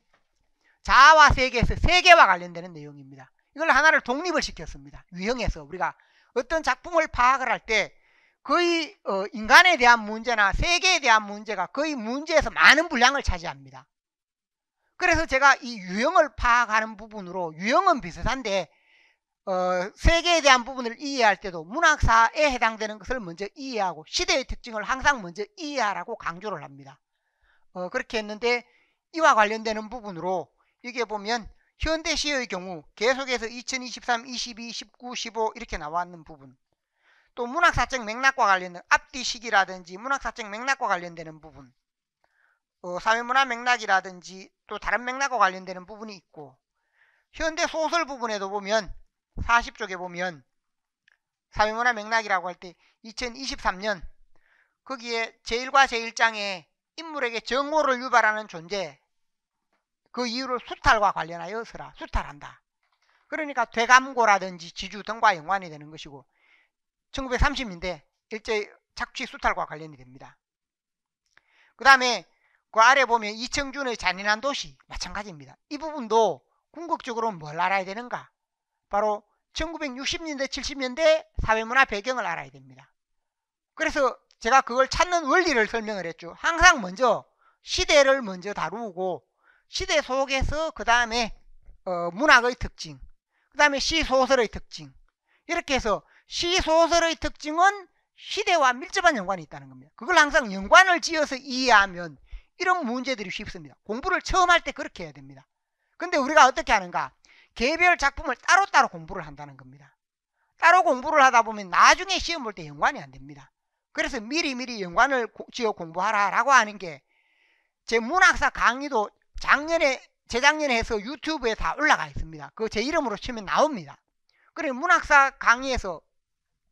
자아와 세계에서 세계와 관련되는 내용입니다. 이걸 하나를 독립을 시켰습니다. 유형에서 우리가 어떤 작품을 파악을 할 때 거의 어, 인간에 대한 문제나 세계에 대한 문제가 거의 문제에서 많은 분량을 차지합니다. 그래서 제가 이 유형을 파악하는 부분으로 유형은 비슷한데 어, 세계에 대한 부분을 이해할 때도 문학사에 해당되는 것을 먼저 이해하고 시대의 특징을 항상 먼저 이해하라고 강조를 합니다. 어, 그렇게 했는데 이와 관련되는 부분으로 이게 보면 현대시의 경우 계속해서 2023, 22, 19, 15 이렇게 나왔는 부분 또 문학사적 맥락과 관련된 앞뒤 시기라든지 문학사적 맥락과 관련되는 부분 어, 사회문화 맥락이라든지 또 다른 맥락과 관련되는 부분이 있고 현대 소설 부분에도 보면 40쪽에 보면 사회문화 맥락이라고 할 때 2023년 거기에 제1과 제1장에 인물에게 정오를 유발하는 존재 그 이유를 수탈과 관련하여 서라 수탈한다 그러니까 되감고라든지 지주 등과 연관이 되는 것이고 1930인데 일제 착취 수탈과 관련이 됩니다 그 다음에 그 아래 보면 이청준의 잔인한 도시 마찬가지입니다. 이 부분도 궁극적으로 뭘 알아야 되는가? 바로 1960년대, 70년대 사회문화 배경을 알아야 됩니다. 그래서 제가 그걸 찾는 원리를 설명을 했죠. 항상 먼저 시대를 먼저 다루고 시대 속에서 그 다음에 어, 문학의 특징, 그 다음에 시소설의 특징 이렇게 해서 시소설의 특징은 시대와 밀접한 연관이 있다는 겁니다. 그걸 항상 연관을 지어서 이해하면 이런 문제들이 쉽습니다. 공부를 처음 할 때 그렇게 해야 됩니다. 근데 우리가 어떻게 하는가? 개별 작품을 따로따로 공부를 한다는 겁니다. 따로 공부를 하다 보면 나중에 시험 볼 때 연관이 안 됩니다. 그래서 미리미리 연관을 지어 공부하라라고 하는 게 제 문학사 강의도 작년에 재작년에 해서 유튜브에 다 올라가 있습니다. 그 제 이름으로 치면 나옵니다. 그래 문학사 강의에서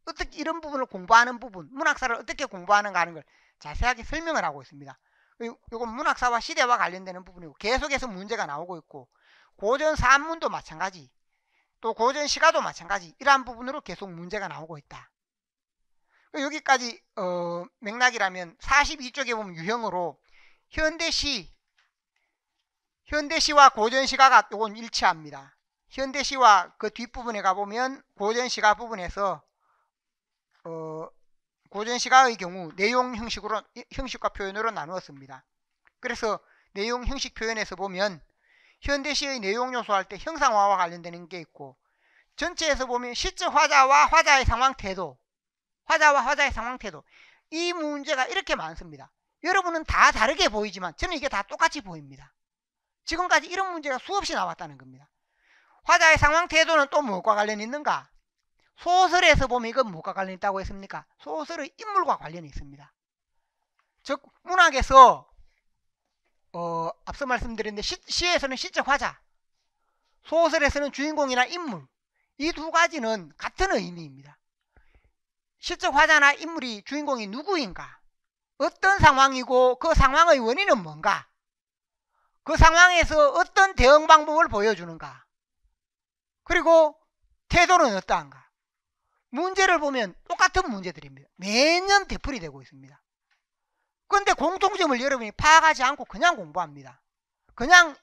어떻게 이런 부분을 공부하는 부분, 문학사를 어떻게 공부하는가 하는 걸 자세하게 설명을 하고 있습니다. 이건 문학사와 시대와 관련되는 부분이고 계속해서 문제가 나오고 있고 고전 산문도 마찬가지 또 고전 시가도 마찬가지 이러한 부분으로 계속 문제가 나오고 있다. 그러니까 여기까지 어, 맥락이라면 42쪽에 보면 유형으로 현대시 현대시와 고전시가가 요건 일치합니다. 현대시와 그 뒷부분에 가보면 고전시가 부분에서 고전시가의 경우 내용 형식으로 형식과 표현으로 나누었습니다. 그래서 내용 형식 표현에서 보면 현대시의 내용 요소할 때 형상화와 관련되는 게 있고 전체에서 보면 실제 화자와 화자의 상황 태도 화자와 화자의 상황 태도 이 문제가 이렇게 많습니다. 여러분은 다 다르게 보이지만 저는 이게 다 똑같이 보입니다. 지금까지 이런 문제가 수없이 나왔다는 겁니다. 화자의 상황 태도는 또 뭐과 관련 이 있는가? 소설에서 보면 이건 뭐가 관련 있다고 했습니까? 소설의 인물과 관련이 있습니다. 즉 문학에서 어, 앞서 말씀드렸는데 시, 에서는 시적 화자 소설에서는 주인공이나 인물 이 두 가지는 같은 의미입니다. 시적 화자나 인물이 주인공이 누구인가 어떤 상황이고 그 상황의 원인은 뭔가 그 상황에서 어떤 대응 방법을 보여주는가 그리고 태도는 어떠한가 문제를 보면 똑같은 문제들입니다. 매년 되풀이 되고 있습니다. 그런데 공통점을 여러분이 파악하지 않고 그냥 공부합니다. 그냥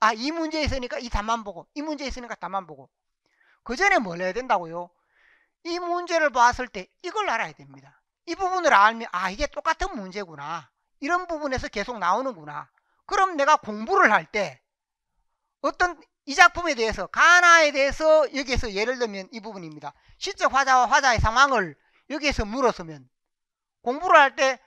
아 이 문제 있으니까 이 답만 보고 이 문제 있으니까 답만 보고 그 전에 뭘 해야 된다고요? 이 문제를 봤을 때 이걸 알아야 됩니다. 이 부분을 알면 아 이게 똑같은 문제구나. 이런 부분에서 계속 나오는구나. 그럼 내가 공부를 할 때 어떤 이 작품에 대해서 가나에 대해서 여기에서 예를 들면 이 부분입니다. 실제 화자와 화자의 상황을 여기에서 물었으면 공부를 할 때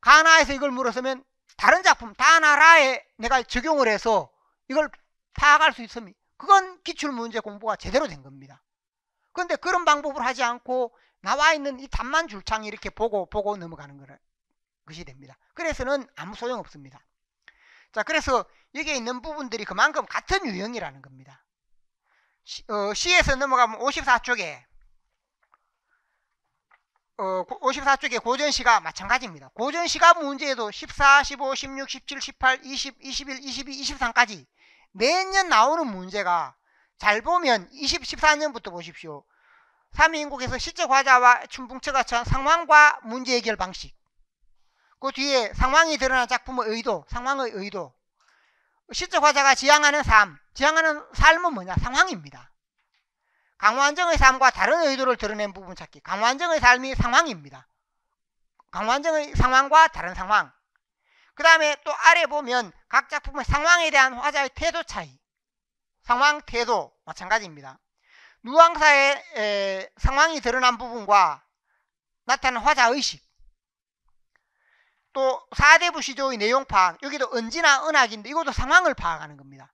가나에서 이걸 물었으면 다른 작품 다나라에 내가 적용을 해서 이걸 파악할 수 있습니다. 그건 기출문제 공부가 제대로 된 겁니다. 그런데 그런 방법을 하지 않고 나와 있는 이 단만 줄창 이렇게 보고 보고 넘어가는 것이 됩니다. 그래서는 아무 소용없습니다. 자, 그래서 여기에 있는 부분들이 그만큼 같은 유형이라는 겁니다. C, 어, 에서 넘어가면 54쪽에 54쪽에 어, 고전시가 마찬가지입니다. 고전시가 문제에도 14, 15, 16, 17, 18, 20, 21, 22, 23까지 매년 나오는 문제가 잘 보면 2014년부터 보십시오. 3인국에서 위 실제 과자와 춘풍처가 처한 상황과 문제 해결 방식 그 뒤에 상황이 드러난 작품의 의도, 상황의 의도. 실제 화자가 지향하는 삶, 지향하는 삶은 뭐냐? 상황입니다. 강완정의 삶과 다른 의도를 드러낸 부분 찾기. 강완정의 삶이 상황입니다. 강완정의 상황과 다른 상황. 그 다음에 또 아래 보면 각 작품의 상황에 대한 화자의 태도 차이. 상황, 태도 마찬가지입니다. 누왕사의 에, 상황이 드러난 부분과 나타난 화자 의식. 또사대부 시조의 내용 파악 여기도 은지나 은학인데 이것도 상황을 파악하는 겁니다.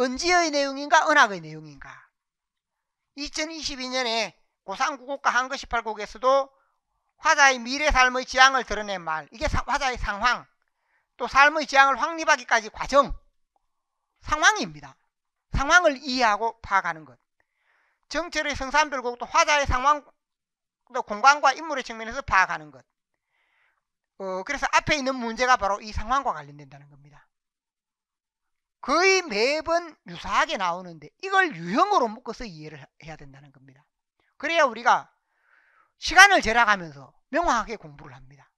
은지의 내용인가 은학의 내용인가 2022년에 고상국어과 한것이 팔곡에서도 화자의 미래 삶의 지향을 드러낸 말 이게 화자의 상황 또 삶의 지향을 확립하기까지 과정 상황입니다. 상황을 이해하고 파악하는 것 정철의 성산별곡도 화자의 상황 공간과 인물의 측면에서 파악하는 것 어, 그래서 앞에 있는 문제가 바로 이 상황과 관련된다는 겁니다. 거의 매번 유사하게 나오는데 이걸 유형으로 묶어서 이해를 해야 된다는 겁니다. 그래야 우리가 시간을 절약하면서 명확하게 공부를 합니다.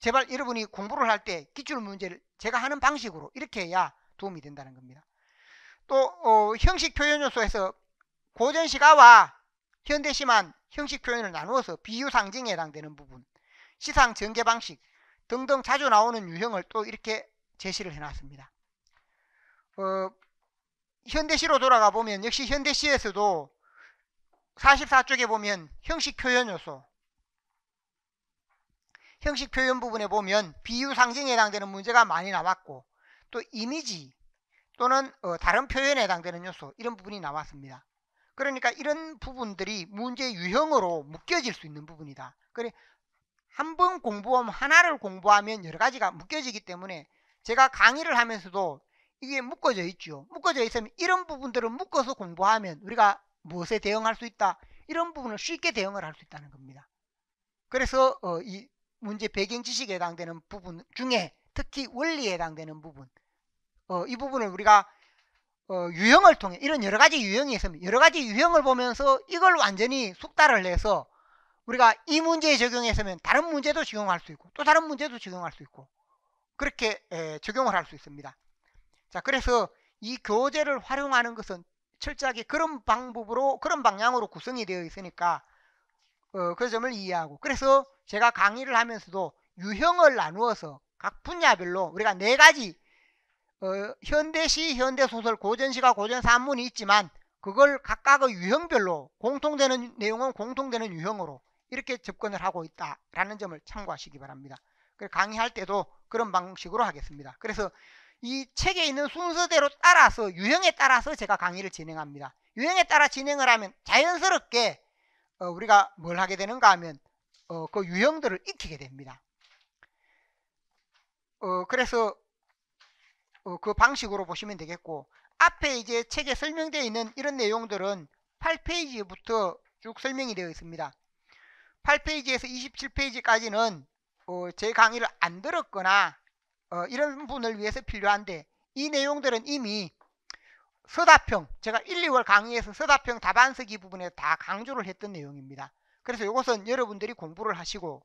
제발 여러분이 공부를 할 때 기출 문제를 제가 하는 방식으로 이렇게 해야 도움이 된다는 겁니다. 또 어, 형식 표현 요소에서 고전시가와 현대시만 형식 표현을 나누어서 비유 상징에 해당되는 부분, 시상 전개 방식, 등등 자주 나오는 유형을 또 이렇게 제시를 해놨습니다. 어, 현대시로 돌아가 보면 역시 현대시에서도 44쪽에 보면 형식 표현 요소 형식 표현 부분에 보면 비유 상징에 해당되는 문제가 많이 나왔고 또 이미지 또는 어, 다른 표현에 해당되는 요소 이런 부분이 나왔습니다. 그러니까 이런 부분들이 문제 유형으로 묶여질 수 있는 부분이다. 그래 한번 공부하면 하나를 공부하면 여러 가지가 묶여지기 때문에 제가 강의를 하면서도 이게 묶어져 있죠. 묶어져 있으면 이런 부분들을 묶어서 공부하면 우리가 무엇에 대응할 수 있다. 이런 부분을 쉽게 대응을 할 수 있다는 겁니다. 그래서 어, 이 문제 배경 지식에 해당되는 부분 중에 특히 원리에 해당되는 부분 어, 이 부분을 우리가 어, 유형을 통해 이런 여러 가지 유형이 있으면 여러 가지 유형을 보면서 이걸 완전히 숙달을 해서 우리가 이 문제에 적용해서면 다른 문제도 적용할 수 있고 또 다른 문제도 적용할 수 있고 그렇게 에, 예, 적용을 할 수 있습니다. 자 그래서 이 교재를 활용하는 것은 철저하게 그런 방법으로 그런 방향으로 구성이 되어 있으니까 어, 그 점을 이해하고 그래서 제가 강의를 하면서도 유형을 나누어서 각 분야별로 우리가 네 가지 어, 현대시, 현대소설, 고전시가, 고전산문이 있지만 그걸 각각의 유형별로 공통되는 내용은 공통되는 유형으로 이렇게 접근을 하고 있다라는 점을 참고하시기 바랍니다. 강의할 때도 그런 방식으로 하겠습니다. 그래서 이 책에 있는 순서대로 따라서 유형에 따라서 제가 강의를 진행합니다. 유형에 따라 진행을 하면 자연스럽게 어, 우리가 뭘 하게 되는가 하면 어, 그 유형들을 익히게 됩니다. 어, 그래서 어, 그 방식으로 보시면 되겠고 앞에 이제 책에 설명되어 있는 이런 내용들은 8페이지부터 쭉 설명이 되어 있습니다. 8페이지에서 27페이지까지는 어, 제 강의를 안 들었거나 어, 이런 분을 위해서 필요한데 이 내용들은 이미 서다평 제가 1, 2월 강의에서 서다평 답안서기 부분에 다 강조를 했던 내용입니다. 그래서 이것은 여러분들이 공부를 하시고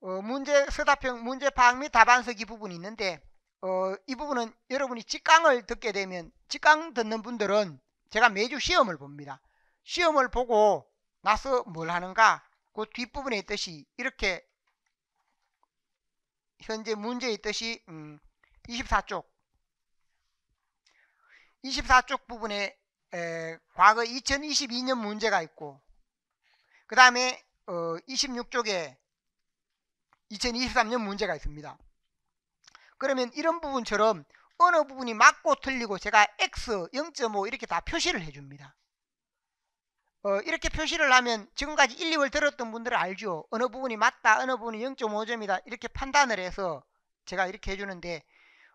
어, 문제 서다평 문제 파악 및답안서기 부분이 있는데 어, 이 부분은 여러분이 직강을 듣게 되면 직강 듣는 분들은 제가 매주 시험을 봅니다. 시험을 보고 나서 뭘 하는가 그 뒷부분에 있듯이 이렇게 현재 문제에 있듯이 음, 24쪽 24쪽 부분에 에, 과거 2022년 문제가 있고 그 다음에 어, 26쪽에 2023년 문제가 있습니다. 그러면 이런 부분처럼 어느 부분이 맞고 틀리고 제가 X, 0.5 이렇게 다 표시를 해줍니다. 어, 이렇게 표시를 하면 지금까지 1, 2월 들었던 분들은 알죠. 어느 부분이 맞다, 어느 부분이 0.5점이다 이렇게 판단을 해서 제가 이렇게 해주는데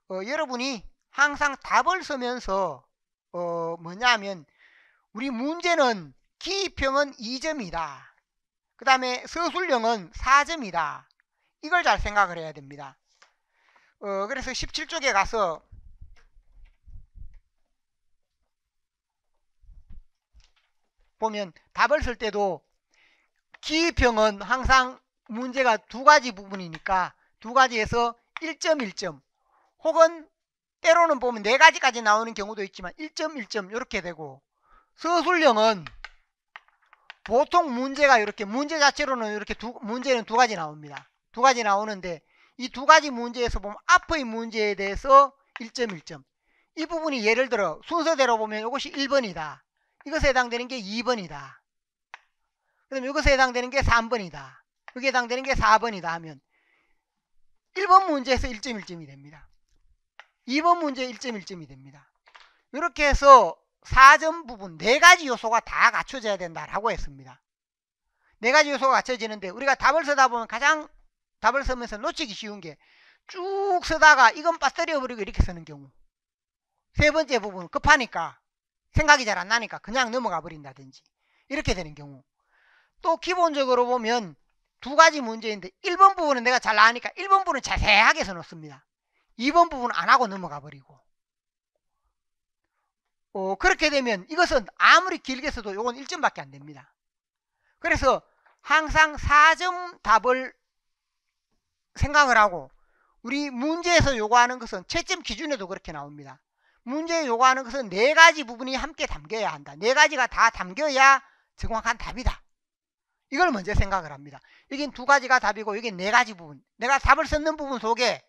어, 여러분이 항상 답을 쓰면서 어, 뭐냐면 우리 문제는 기입형은 2점이다. 그 다음에 서술형은 4점이다. 이걸 잘 생각을 해야 됩니다. 어, 그래서 17쪽에 가서 보면 답을 쓸 때도 기입형은 항상 문제가 두 가지 부분이니까 두 가지에서 1.1점 점 혹은 때로는 보면 네 가지까지 나오는 경우도 있지만 1.1점 점 이렇게 되고 서술형은 보통 문제가 이렇게 문제 자체로는 이렇게 두 문제는 두 가지 나옵니다. 두 가지 나오는데 이 두 가지 문제에서 보면 앞의 문제에 대해서 1.1점 점이 부분이 예를 들어 순서대로 보면 이것이 1번이다. 이것에 해당되는 게 2번이다. 그럼 이것에 해당되는 게 3번이다. 여기에 해당되는 게 4번이다 하면 1번 문제에서 1.1점이 점 됩니다. 2번 문제 1.1점이 점 됩니다. 이렇게 해서 4점 부분 네 가지 요소가 다 갖춰져야 된다라고 했습니다. 네 가지 요소가 갖춰지는데 우리가 답을 쓰다 보면 가장 답을 쓰면서 놓치기 쉬운 게 쭉 쓰다가 이건 빠뜨려 버리고 이렇게 쓰는 경우 세 번째 부분 급하니까 생각이 잘 안 나니까 그냥 넘어가 버린다든지 이렇게 되는 경우 또 기본적으로 보면 두 가지 문제인데 1번 부분은 내가 잘 아니까 1번 부분은 자세하게 서놓습니다 2번 부분은 안 하고 넘어가 버리고 어, 그렇게 되면 이것은 아무리 길게 써도 이건 1점밖에 안 됩니다 그래서 항상 4점 답을 생각을 하고 우리 문제에서 요구하는 것은 채점 기준에도 그렇게 나옵니다 문제에 요구하는 것은 네 가지 부분이 함께 담겨야 한다. 네 가지가 다 담겨야 정확한 답이다. 이걸 먼저 생각을 합니다. 여긴 두 가지가 답이고 여긴 네 가지 부분. 내가 답을 썼는 부분 속에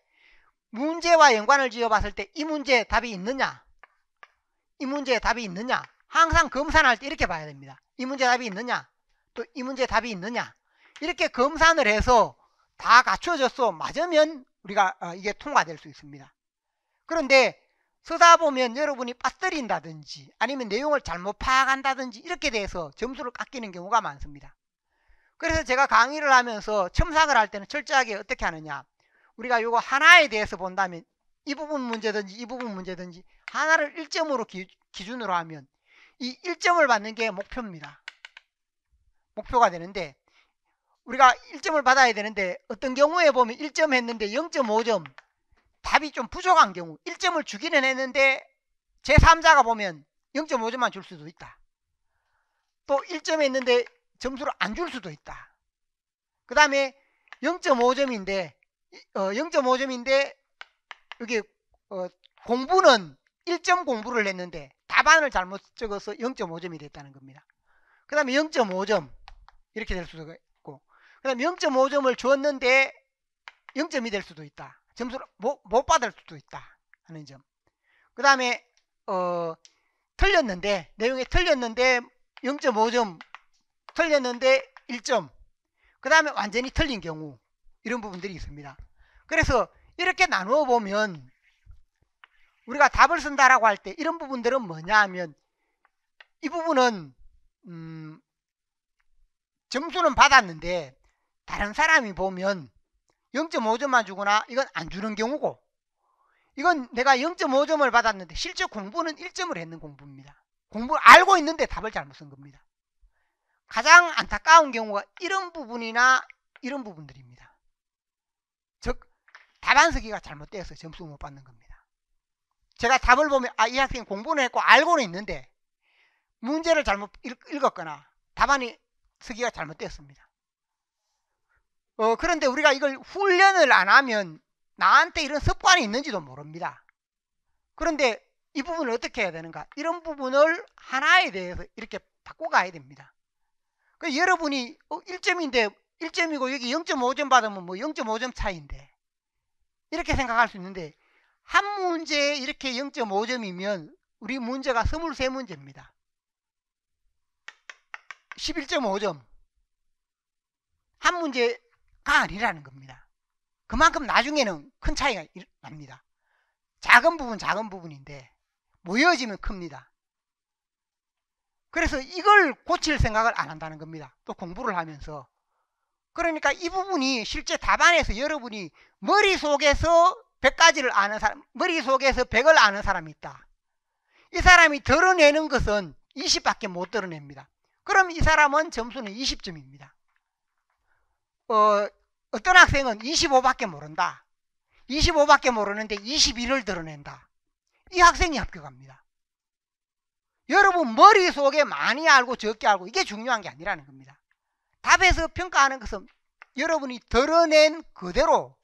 문제와 연관을 지어봤을 때 이 문제에 답이 있느냐? 이 문제에 답이 있느냐? 항상 검산할 때 이렇게 봐야 됩니다. 이 문제 답이 있느냐? 또 이 문제 답이 있느냐? 이렇게 검산을 해서 다갖춰졌어 맞으면 우리가 어, 이게 통과될 수 있습니다. 그런데 쓰다 보면 여러분이 빠뜨린다든지 아니면 내용을 잘못 파악한다든지 이렇게 돼서 점수를 깎이는 경우가 많습니다. 그래서 제가 강의를 하면서 첨삭을 할 때는 철저하게 어떻게 하느냐 우리가 이거 하나에 대해서 본다면 이 부분 문제든지 이 부분 문제든지 하나를 1점으로 기, 기준으로 하면 이 1점을 받는 게 목표입니다. 목표가 되는데 우리가 1점을 받아야 되는데 어떤 경우에 보면 1점 했는데 0.5점 답이 좀 부족한 경우 1점을 주기는 했는데 제3자가 보면 0.5점만 줄 수도 있다. 또 1점에 있는데 점수를 안 줄 수도 있다. 그 다음에 0.5점인데 어, 0.5점인데 여기 어, 공부는 1점 공부를 했는데 답안을 잘못 적어서 0.5점이 됐다는 겁니다. 그 다음에 0.5점 이렇게 될 수도 있고 그 다음에 0.5점을 줬는데 0점이 될 수도 있다. 점수를 못, 못 받을 수도 있다 하는 점. 그 다음에 어, 틀렸는데 내용에 틀렸는데 0.5점 틀렸는데 1점 그 다음에 완전히 틀린 경우 이런 부분들이 있습니다. 그래서 이렇게 나누어 보면 우리가 답을 쓴다라고 할 때 이런 부분들은 뭐냐 하면 이 부분은 음, 점수는 받았는데 다른 사람이 보면 0.5점만 주거나 이건 안 주는 경우고 이건 내가 0.5점을 받았는데 실제 공부는 1점을 했는 공부입니다. 공부를 알고 있는데 답을 잘못 쓴 겁니다. 가장 안타까운 경우가 이런 부분이나 이런 부분들입니다. 즉 답안쓰기가 잘못되어서 점수 못 받는 겁니다. 제가 답을 보면 아 이 학생 이 공부는 했고 알고는 있는데 문제를 잘못 읽, 었거나 답안이 쓰기가 잘못되었습니다. 어, 그런데 우리가 이걸 훈련을 안 하면 나한테 이런 습관이 있는지도 모릅니다. 그런데 이 부분을 어떻게 해야 되는가? 이런 부분을 하나에 대해서 이렇게 바꿔가야 됩니다. 그 여러분이 어, 1점인데 1점이고 여기 0.5점 받으면 뭐 0.5점 차이인데 이렇게 생각할 수 있는데 한 문제에 이렇게 0.5점이면 우리 문제가 23문제입니다. 11.5점 한 문제 에 아니라는 겁니다. 그만큼 나중에는 큰 차이가 납니다. 작은 부분 작은 부분인데 모여지면 큽니다. 그래서 이걸 고칠 생각을 안 한다는 겁니다. 또 공부를 하면서. 그러니까 이 부분이 실제 답안에서 여러분이 머릿속에서 100가지를 아는 사람, 머릿속에서 100을 아는 사람이 있다. 이 사람이 드러내는 것은 20밖에 못 드러냅니다. 그럼 이 사람은 점수는 20점입니다. 어, 어떤 학생은 25밖에 모른다. 25밖에 모르는데 21을 드러낸다. 이 학생이 합격합니다. 여러분 머릿속에 많이 알고 적게 알고 이게 중요한 게 아니라는 겁니다. 답에서 평가하는 것은 여러분이 드러낸 그대로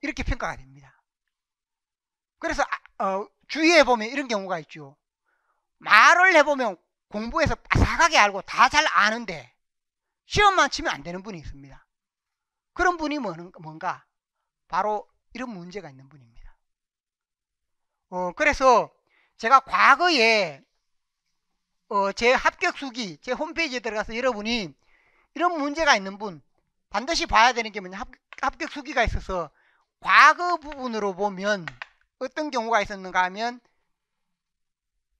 이렇게 평가가 됩니다. 그래서 아, 어, 주위에 보면 이런 경우가 있죠. 말을 해보면 공부해서 바삭하게 알고 다 잘 아는데 시험만 치면 안 되는 분이 있습니다. 그런 분이 뭔가 바로 이런 문제가 있는 분입니다. 어, 그래서 제가 과거에 어, 제 합격 수기, 제 홈페이지에 들어가서 여러분이 이런 문제가 있는 분 반드시 봐야 되는 게 뭐냐 합, 합격 수기가 있어서 과거 부분으로 보면 어떤 경우가 있었는가 하면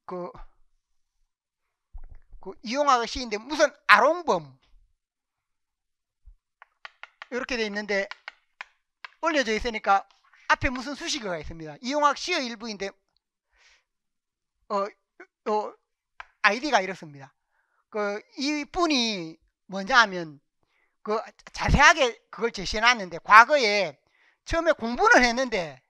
그, 그 이용학의 시인데 무슨 아롱범 이렇게 돼 있는데 올려져 있으니까 앞에 무슨 수식어가 있습니다. 이용학 시어 일부인데 어, 어 아이디가 이렇습니다. 그 이분이 먼저 하면 그 자세하게 그걸 제시해놨는데 과거에 처음에 공부는 했는데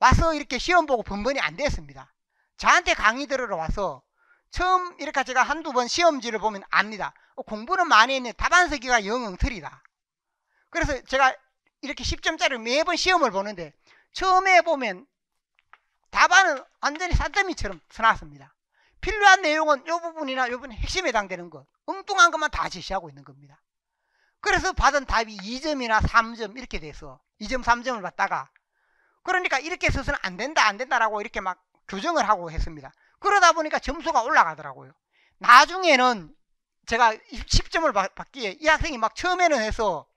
와서 이렇게 시험 보고 번번이 안 됐습니다. 저한테 강의 들으러 와서 처음 이렇게 제가 한두 번 시험지를 보면 압니다. 어, 공부는 많이 했는데 답안서기가 영엉틀이다. 그래서 제가 이렇게 10점짜리 매번 시험을 보는데 처음에 보면 답안은 완전히 산더미처럼 써놨습니다. 필요한 내용은 이 부분이나 이 부분 핵심에 해당되는 것 엉뚱한 것만 다 제시하고 있는 겁니다. 그래서 받은 답이 2점이나 3점 이렇게 돼서 2점 3점을 받다가 그러니까 이렇게 써서는 안 된다 안 된다라고 이렇게 막 교정을 하고 했습니다. 그러다 보니까 점수가 올라가더라고요. 나중에는 제가 10점을 받기에 이 학생이 막 처음에는 해서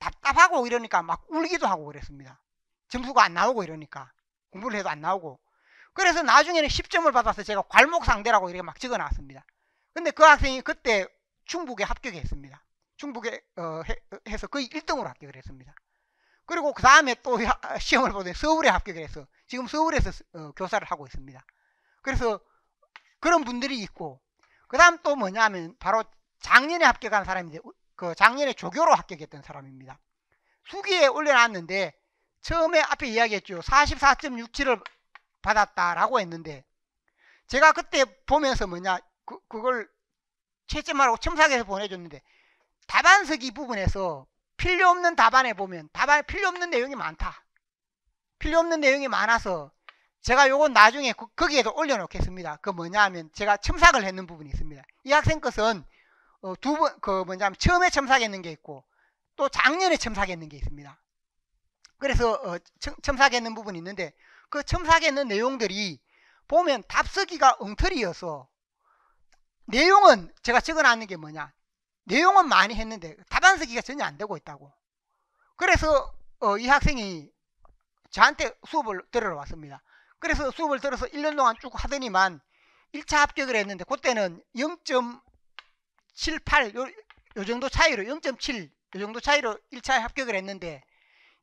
답답하고 이러니까 막 울기도 하고 그랬습니다. 점수가 안 나오고 이러니까 공부를 해도 안 나오고 그래서 나중에는 10점을 받아서 제가 괄목상대라고 이렇게 막 적어 놨습니다. 근데 그 학생이 그때 충북에 합격했습니다. 충북에 어, 해, 서 거의 1등으로 합격을 했습니다. 그리고 그 다음에 또 시험을 보더니 서울에 합격을 해서 지금 서울에서 어, 교사를 하고 있습니다. 그래서 그런 분들이 있고 그 다음 또 뭐냐면 바로 작년에 합격한 사람인데 그 작년에 조교로 합격했던 사람입니다. 수기에 올려놨는데 처음에 앞에 이야기했죠. 44.67을 받았다라고 했는데 제가 그때 보면서 뭐냐 그, 그걸 채점하라고 첨삭해서 보내줬는데 답안쓰기 부분에서 필요 없는 답안에 보면 답안에 필요 없는 내용이 많다. 필요 없는 내용이 많아서 제가 요건 나중에 그, 거기에도 올려놓겠습니다. 그 뭐냐 하면 제가 첨삭을 했는 부분이 있습니다. 이 학생 것은 어, 두 번, 그 뭐냐면 처음에 첨삭했는 게 있고 또 작년에 첨삭했는 게 있습니다. 그래서 어, 첨삭했는 부분이 있는데 그 첨삭했는 내용들이 보면 답쓰기가 엉터리여서 내용은 제가 적어놨는 게 뭐냐 내용은 많이 했는데 답안 쓰기가 전혀 안 되고 있다고 그래서 어, 이 학생이 저한테 수업을 들으러 왔습니다 그래서 수업을 들어서 1년 동안 쭉 하더니만 1차 합격을 했는데 그때는 0. 7, 8, 요, 요 정도 차이로 0.7, 요 정도 차이로 1차에 합격을 했는데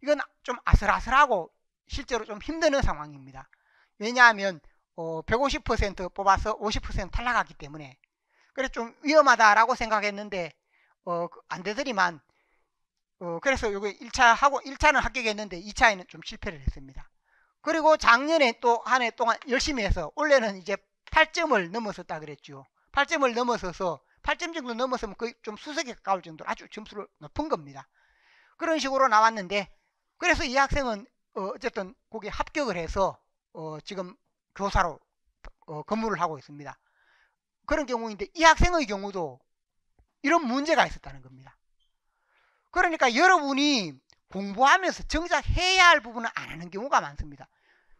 이건 좀 아슬아슬하고 실제로 좀 힘드는 상황입니다. 왜냐하면 어, 150% 뽑아서 50% 탈락하기 때문에 그래서 좀 위험하다라고 생각했는데 어, 그 안 되더니만 어, 그래서 요거 1차 하고 1차는 합격했는데 2차에는 좀 실패를 했습니다. 그리고 작년에 또 한 해 동안 열심히 해서 올해는 이제 8점을 넘었었다 그랬죠. 8점을 넘어서서 8점 정도 넘었으면 거의 좀 수석에 가까울 정도로 아주 점수를 높은 겁니다. 그런 식으로 나왔는데 그래서 이 학생은 어, 어쨌든 거기 합격을 해서 어 지금 교사로 어 근무를 하고 있습니다. 그런 경우인데 이 학생의 경우도 이런 문제가 있었다는 겁니다. 그러니까 여러분이 공부하면서 정작 해야 할 부분은 안 하는 경우가 많습니다.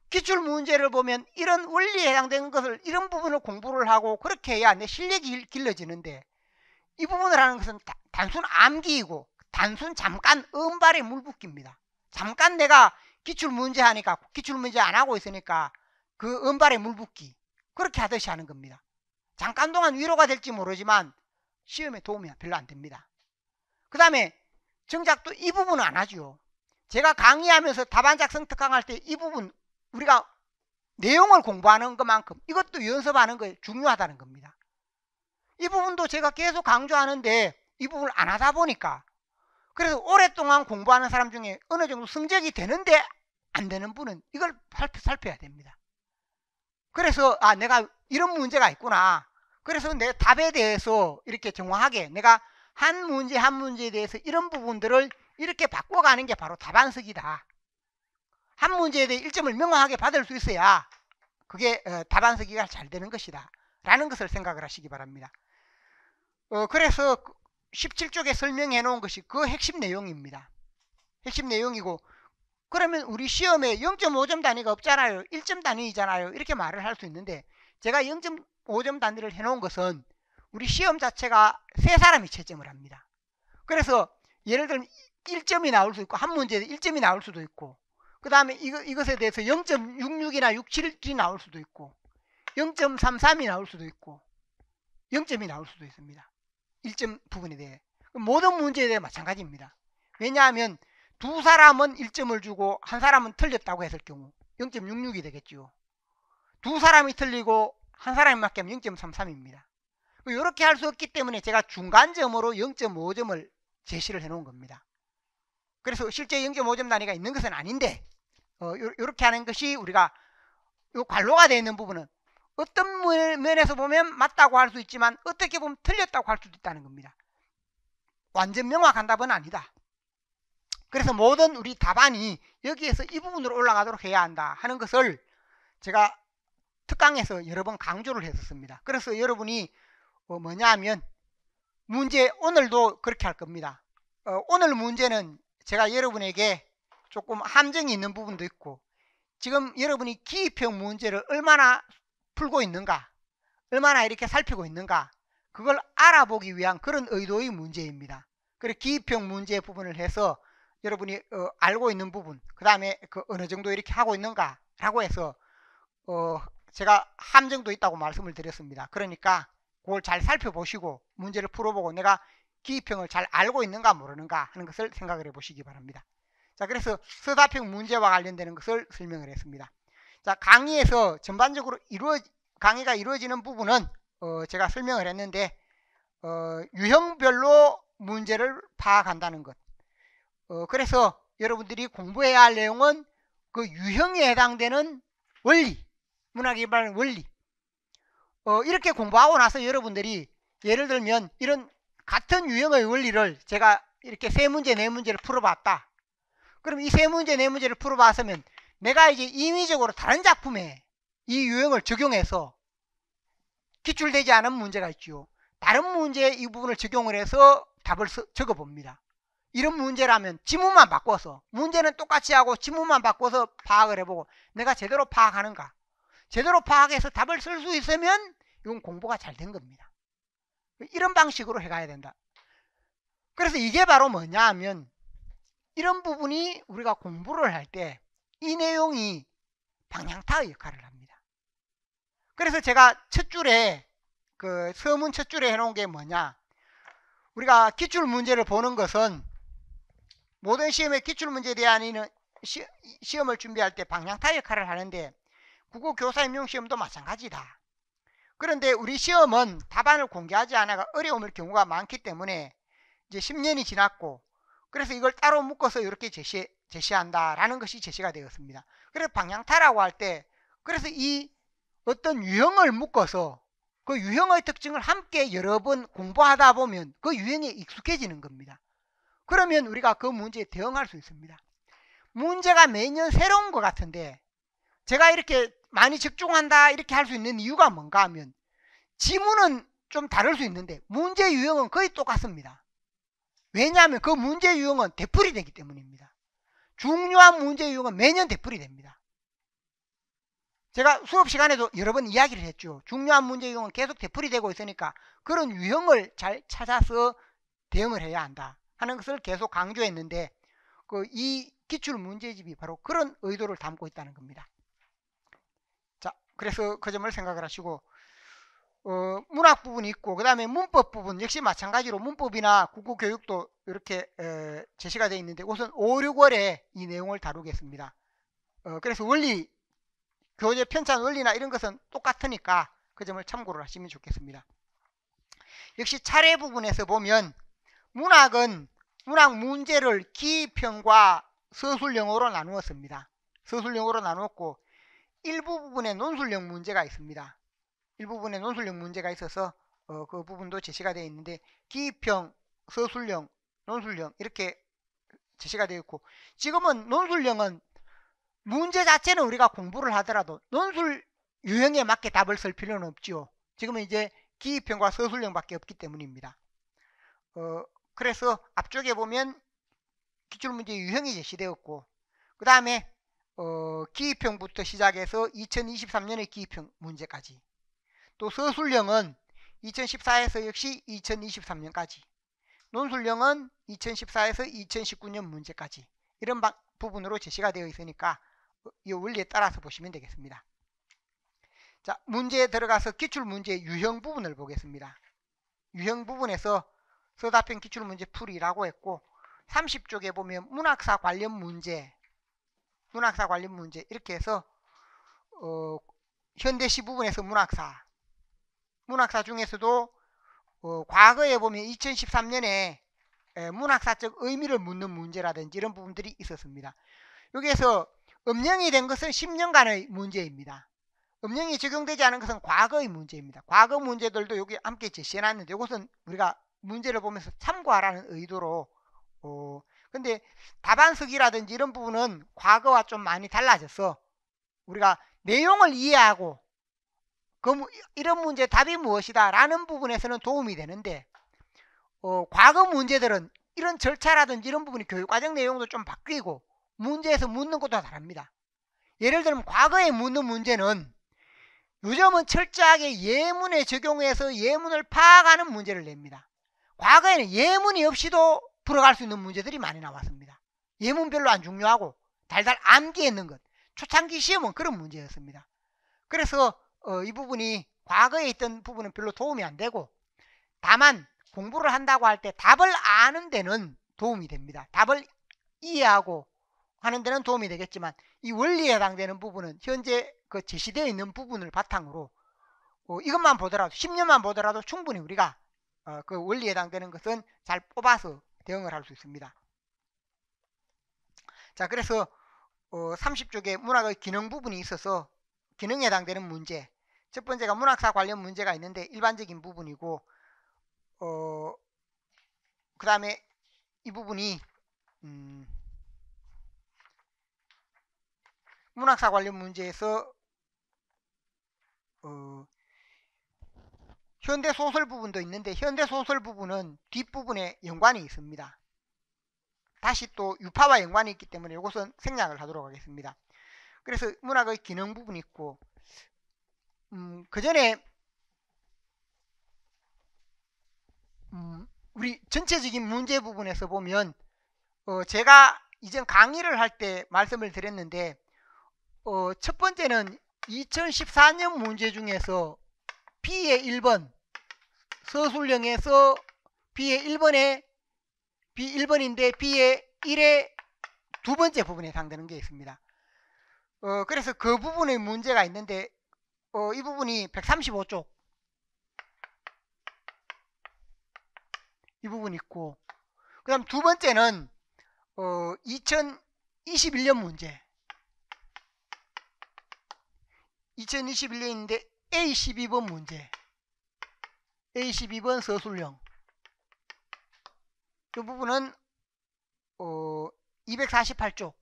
기출 문제를 보면 이런 원리에 해당되는 것을 이런 부분을 공부를 하고 그렇게 해야 내 실력이 길러지는데 이 부분을 하는 것은 다, 단순 암기이고 단순 잠깐 음발에 물붓기입니다. 잠깐 내가 기출 문제 하니까 기출 문제 안 하고 있으니까 그 음발에 물붓기 그렇게 하듯이 하는 겁니다. 잠깐 동안 위로가 될지 모르지만 시험에 도움이 별로 안 됩니다. 그 다음에 정작 또 이 부분은 안 하죠. 제가 강의하면서 답안 작성 특강할 때 이 부분 우리가 내용을 공부하는 것만큼 이것도 연습하는 게 중요하다는 겁니다. 이 부분도 제가 계속 강조하는데 이 부분을 안 하다 보니까 그래서 오랫동안 공부하는 사람 중에 어느 정도 성적이 되는데 안 되는 분은 이걸 살펴야 됩니다. 그래서 아 내가 이런 문제가 있구나. 그래서 내 답에 대해서 이렇게 정확하게 내가 한 문제 한 문제에 대해서 이런 부분들을 이렇게 바꿔가는 게 바로 답안석이다. 한 문제에 대해 1점을 명확하게 받을 수 있어야 그게 어, 답안서기가 잘 되는 것이다 라는 것을 생각을 하시기 바랍니다 어, 그래서 17쪽에 그 설명해 놓은 것이 그 핵심 내용입니다 핵심 내용이고 그러면 우리 시험에 0.5점 단위가 없잖아요 1점 단위이잖아요 이렇게 말을 할 수 있는데 제가 0.5점 단위를 해 놓은 것은 우리 시험 자체가 세 사람이 채점을 합니다 그래서 예를 들면 1점이 나올 수 있고 한 문제에 1점이 나올 수도 있고 그 다음에 이것에 대해서 0.66이나 67이 나올 수도 있고 0.33이 나올 수도 있고 0점이 나올 수도 있습니다. 1점 부분에 대해 모든 문제에 대해 마찬가지입니다. 왜냐하면 두 사람은 1점을 주고 한 사람은 틀렸다고 했을 경우 0.66이 되겠죠. 두 사람이 틀리고 한 사람이 맞게 하면 0.33입니다. 이렇게 뭐 할수 없기 때문에 제가 중간점으로 0.5점을 제시를 해놓은 겁니다. 그래서 실제 0.5점 단위가 있는 것은 아닌데 어, 이렇게 하는 것이 우리가 요 관로가 되어 있는 부분은 어떤 면에서 보면 맞다고 할 수 있지만 어떻게 보면 틀렸다고 할 수도 있다는 겁니다. 완전 명확한 답은 아니다. 그래서 모든 우리 답안이 여기에서 이 부분으로 올라가도록 해야 한다 하는 것을 제가 특강에서 여러 번 강조를 했었습니다. 그래서 여러분이 어, 뭐냐 하면 문제 오늘도 그렇게 할 겁니다. 어, 오늘 문제는 제가 여러분에게 조금 함정이 있는 부분도 있고 지금 여러분이 기입형 문제를 얼마나 풀고 있는가 얼마나 이렇게 살피고 있는가 그걸 알아보기 위한 그런 의도의 문제입니다. 그래서 기입형 문제 부분을 해서 여러분이 어, 알고 있는 부분 그 다음에 그 어느 정도 이렇게 하고 있는가 라고 해서 어, 제가 함정도 있다고 말씀을 드렸습니다. 그러니까 그걸 잘 살펴보시고 문제를 풀어보고 내가 기입형을 잘 알고 있는가 모르는가 하는 것을 생각을 해보시기 바랍니다. 자 그래서 서사평 문제와 관련되는 것을 설명을 했습니다. 자 강의에서 전반적으로 이루어 강의가 이루어지는 부분은 어, 제가 설명을 했는데 어, 유형별로 문제를 파악한다는 것. 어, 그래서 여러분들이 공부해야 할 내용은 그 유형에 해당되는 원리, 문학개발 원리. 어, 이렇게 공부하고 나서 여러분들이 예를 들면 이런 같은 유형의 원리를 제가 이렇게 세 문제 네 문제를 풀어봤다 그럼 이 세 문제 네 문제를 풀어봤으면 내가 이제 임의적으로 다른 작품에 이 유형을 적용해서 기출되지 않은 문제가 있죠 다른 문제에 이 부분을 적용을 해서 답을 적어봅니다 이런 문제라면 지문만 바꿔서 문제는 똑같이 하고 지문만 바꿔서 파악을 해보고 내가 제대로 파악하는가 제대로 파악해서 답을 쓸 수 있으면 이건 공부가 잘 된 겁니다 이런 방식으로 해가야 된다. 그래서 이게 바로 뭐냐 하면 이런 부분이 우리가 공부를 할 때 이 내용이 방향타의 역할을 합니다. 그래서 제가 첫 줄에 그 서문 첫 줄에 해놓은 게 뭐냐 우리가 기출 문제를 보는 것은 모든 시험의 기출 문제에 대한 시, 시험을 준비할 때 방향타 역할을 하는데 국어 교사 임용 시험도 마찬가지다. 그런데 우리 시험은 답안을 공개하지 않아 가어려움을 경우가 많기 때문에 이제 10년이 지났고 그래서 이걸 따로 묶어서 이렇게 제시, 제시한다라는 것이 제시가 되었습니다. 그래서 방향타라고 할 때 그래서 이 어떤 유형을 묶어서 그 유형의 특징을 함께 여러 번 공부하다 보면 그 유형에 익숙해지는 겁니다. 그러면 우리가 그 문제에 대응할 수 있습니다. 문제가 매년 새로운 것 같은데 제가 이렇게 많이 집중한다 이렇게 할 수 있는 이유가 뭔가 하면 지문은 좀 다를 수 있는데 문제 유형은 거의 똑같습니다. 왜냐하면 그 문제 유형은 대풀이 되기 때문입니다. 중요한 문제 유형은 매년 대풀이 됩니다. 제가 수업 시간에도 여러 번 이야기를 했죠. 중요한 문제 유형은 계속 대풀이 되고 있으니까 그런 유형을 잘 찾아서 대응을 해야 한다 하는 것을 계속 강조했는데 그 이 기출 문제집이 바로 그런 의도를 담고 있다는 겁니다. 그래서 그 점을 생각을 하시고 어, 문학 부분이 있고 그 다음에 문법 부분 역시 마찬가지로 문법이나 국어교육도 이렇게 에, 제시가 되어 있는데 우선 5, 6월에 이 내용을 다루겠습니다. 어, 그래서 원리, 교재 편찬 원리나 이런 것은 똑같으니까 그 점을 참고를 하시면 좋겠습니다. 역시 차례 부분에서 보면 문학은 문학 문제를 기평과 서술용어로 나누었습니다. 서술용어로 나누었고 일부 부분에 논술력 문제가 있습니다. 일부분에 부 논술력 문제가 있어서 어, 그 부분도 제시가 되어 있는데 기입형, 서술형, 논술형 이렇게 제시가 되어 있고 지금은 논술형은 문제 자체는 우리가 공부를 하더라도 논술 유형에 맞게 답을 쓸 필요는 없지요. 지금은 이제 기입형과 서술형밖에 없기 때문입니다. 어, 그래서 앞쪽에 보면 기출문제 유형이 제시되었고 그 다음에 어, 기입형부터 시작해서 2023년의 기입형 문제까지 또 서술형은 2014에서 역시 2023년까지 논술형은 2014에서 2019년 문제까지 이런 바, 부분으로 제시가 되어 있으니까 어, 이 원리에 따라서 보시면 되겠습니다. 자 문제에 들어가서 기출문제 유형 부분을 보겠습니다. 유형 부분에서 서답형 기출문제 풀이라고 했고 30쪽에 보면 문학사 관련 문제 문학사 관련 문제 이렇게 해서 어, 현대시 부분에서 문학사 문학사 중에서도 어, 과거에 보면 2013년에 문학사적 의미를 묻는 문제라든지 이런 부분들이 있었습니다. 여기에서 음영이 된 것은 10년간의 문제입니다. 음영이 적용되지 않은 것은 과거의 문제입니다. 과거 문제들도 여기 함께 제시해놨는데 이것은 우리가 문제를 보면서 참고하라는 의도로 어, 근데 답안석이라든지 이런 부분은 과거와 좀 많이 달라졌어. 우리가 내용을 이해하고 그 이런 문제 답이 무엇이다 라는 부분에서는 도움이 되는데 어, 과거 문제들은 이런 절차라든지 이런 부분이 교육과정 내용도 좀 바뀌고 문제에서 묻는 것도 다릅니다. 예를 들면 과거에 묻는 문제는 요즘은 철저하게 예문에 적용해서 예문을 파악하는 문제를 냅니다. 과거에는 예문이 없이도 풀어갈 수 있는 문제들이 많이 나왔습니다. 예문별로 안 중요하고 달달 암기했는 것. 초창기 시험은 그런 문제였습니다. 그래서 어, 이 부분이 과거에 있던 부분은 별로 도움이 안 되고 다만 공부를 한다고 할 때 답을 아는 데는 도움이 됩니다. 답을 이해하고 하는 데는 도움이 되겠지만 이 원리에 해당되는 부분은 현재 그 제시되어 있는 부분을 바탕으로 어, 이것만 보더라도 10년만 보더라도 충분히 우리가 어, 그 원리에 해당되는 것은 잘 뽑아서 대응을 할 수 있습니다. 자 그래서 어, 30쪽에 문학의 기능 부분이 있어서 기능에 해당되는 문제 첫 번째가 문학사 관련 문제가 있는데 일반적인 부분이고 어, 그 다음에 이 부분이 음, 문학사 관련 문제에서 어, 현대 소설 부분도 있는데 현대 소설 부분은 뒷부분에 연관이 있습니다. 다시 또 유파와 연관이 있기 때문에 이것은 생략을 하도록 하겠습니다. 그래서 문학의 기능 부분이 있고 음, 그 전에 음, 우리 전체적인 문제 부분에서 보면 어, 제가 이전 강의를 할 때 말씀을 드렸는데 어, 첫 번째는 2014년 문제 중에서 B의 1번 서술령에서 B의 1번에 B 1번인데 B의 1의 두 번째 부분에 해당되는 게 있습니다. 어, 그래서 그 부분에 문제가 있는데 어, 이 부분이 135쪽 이 부분 있고 그 다음 두 번째는 어, 2021년 문제 2021년인데 A12번 문제 A12번 서술형 이 부분은 어, 248쪽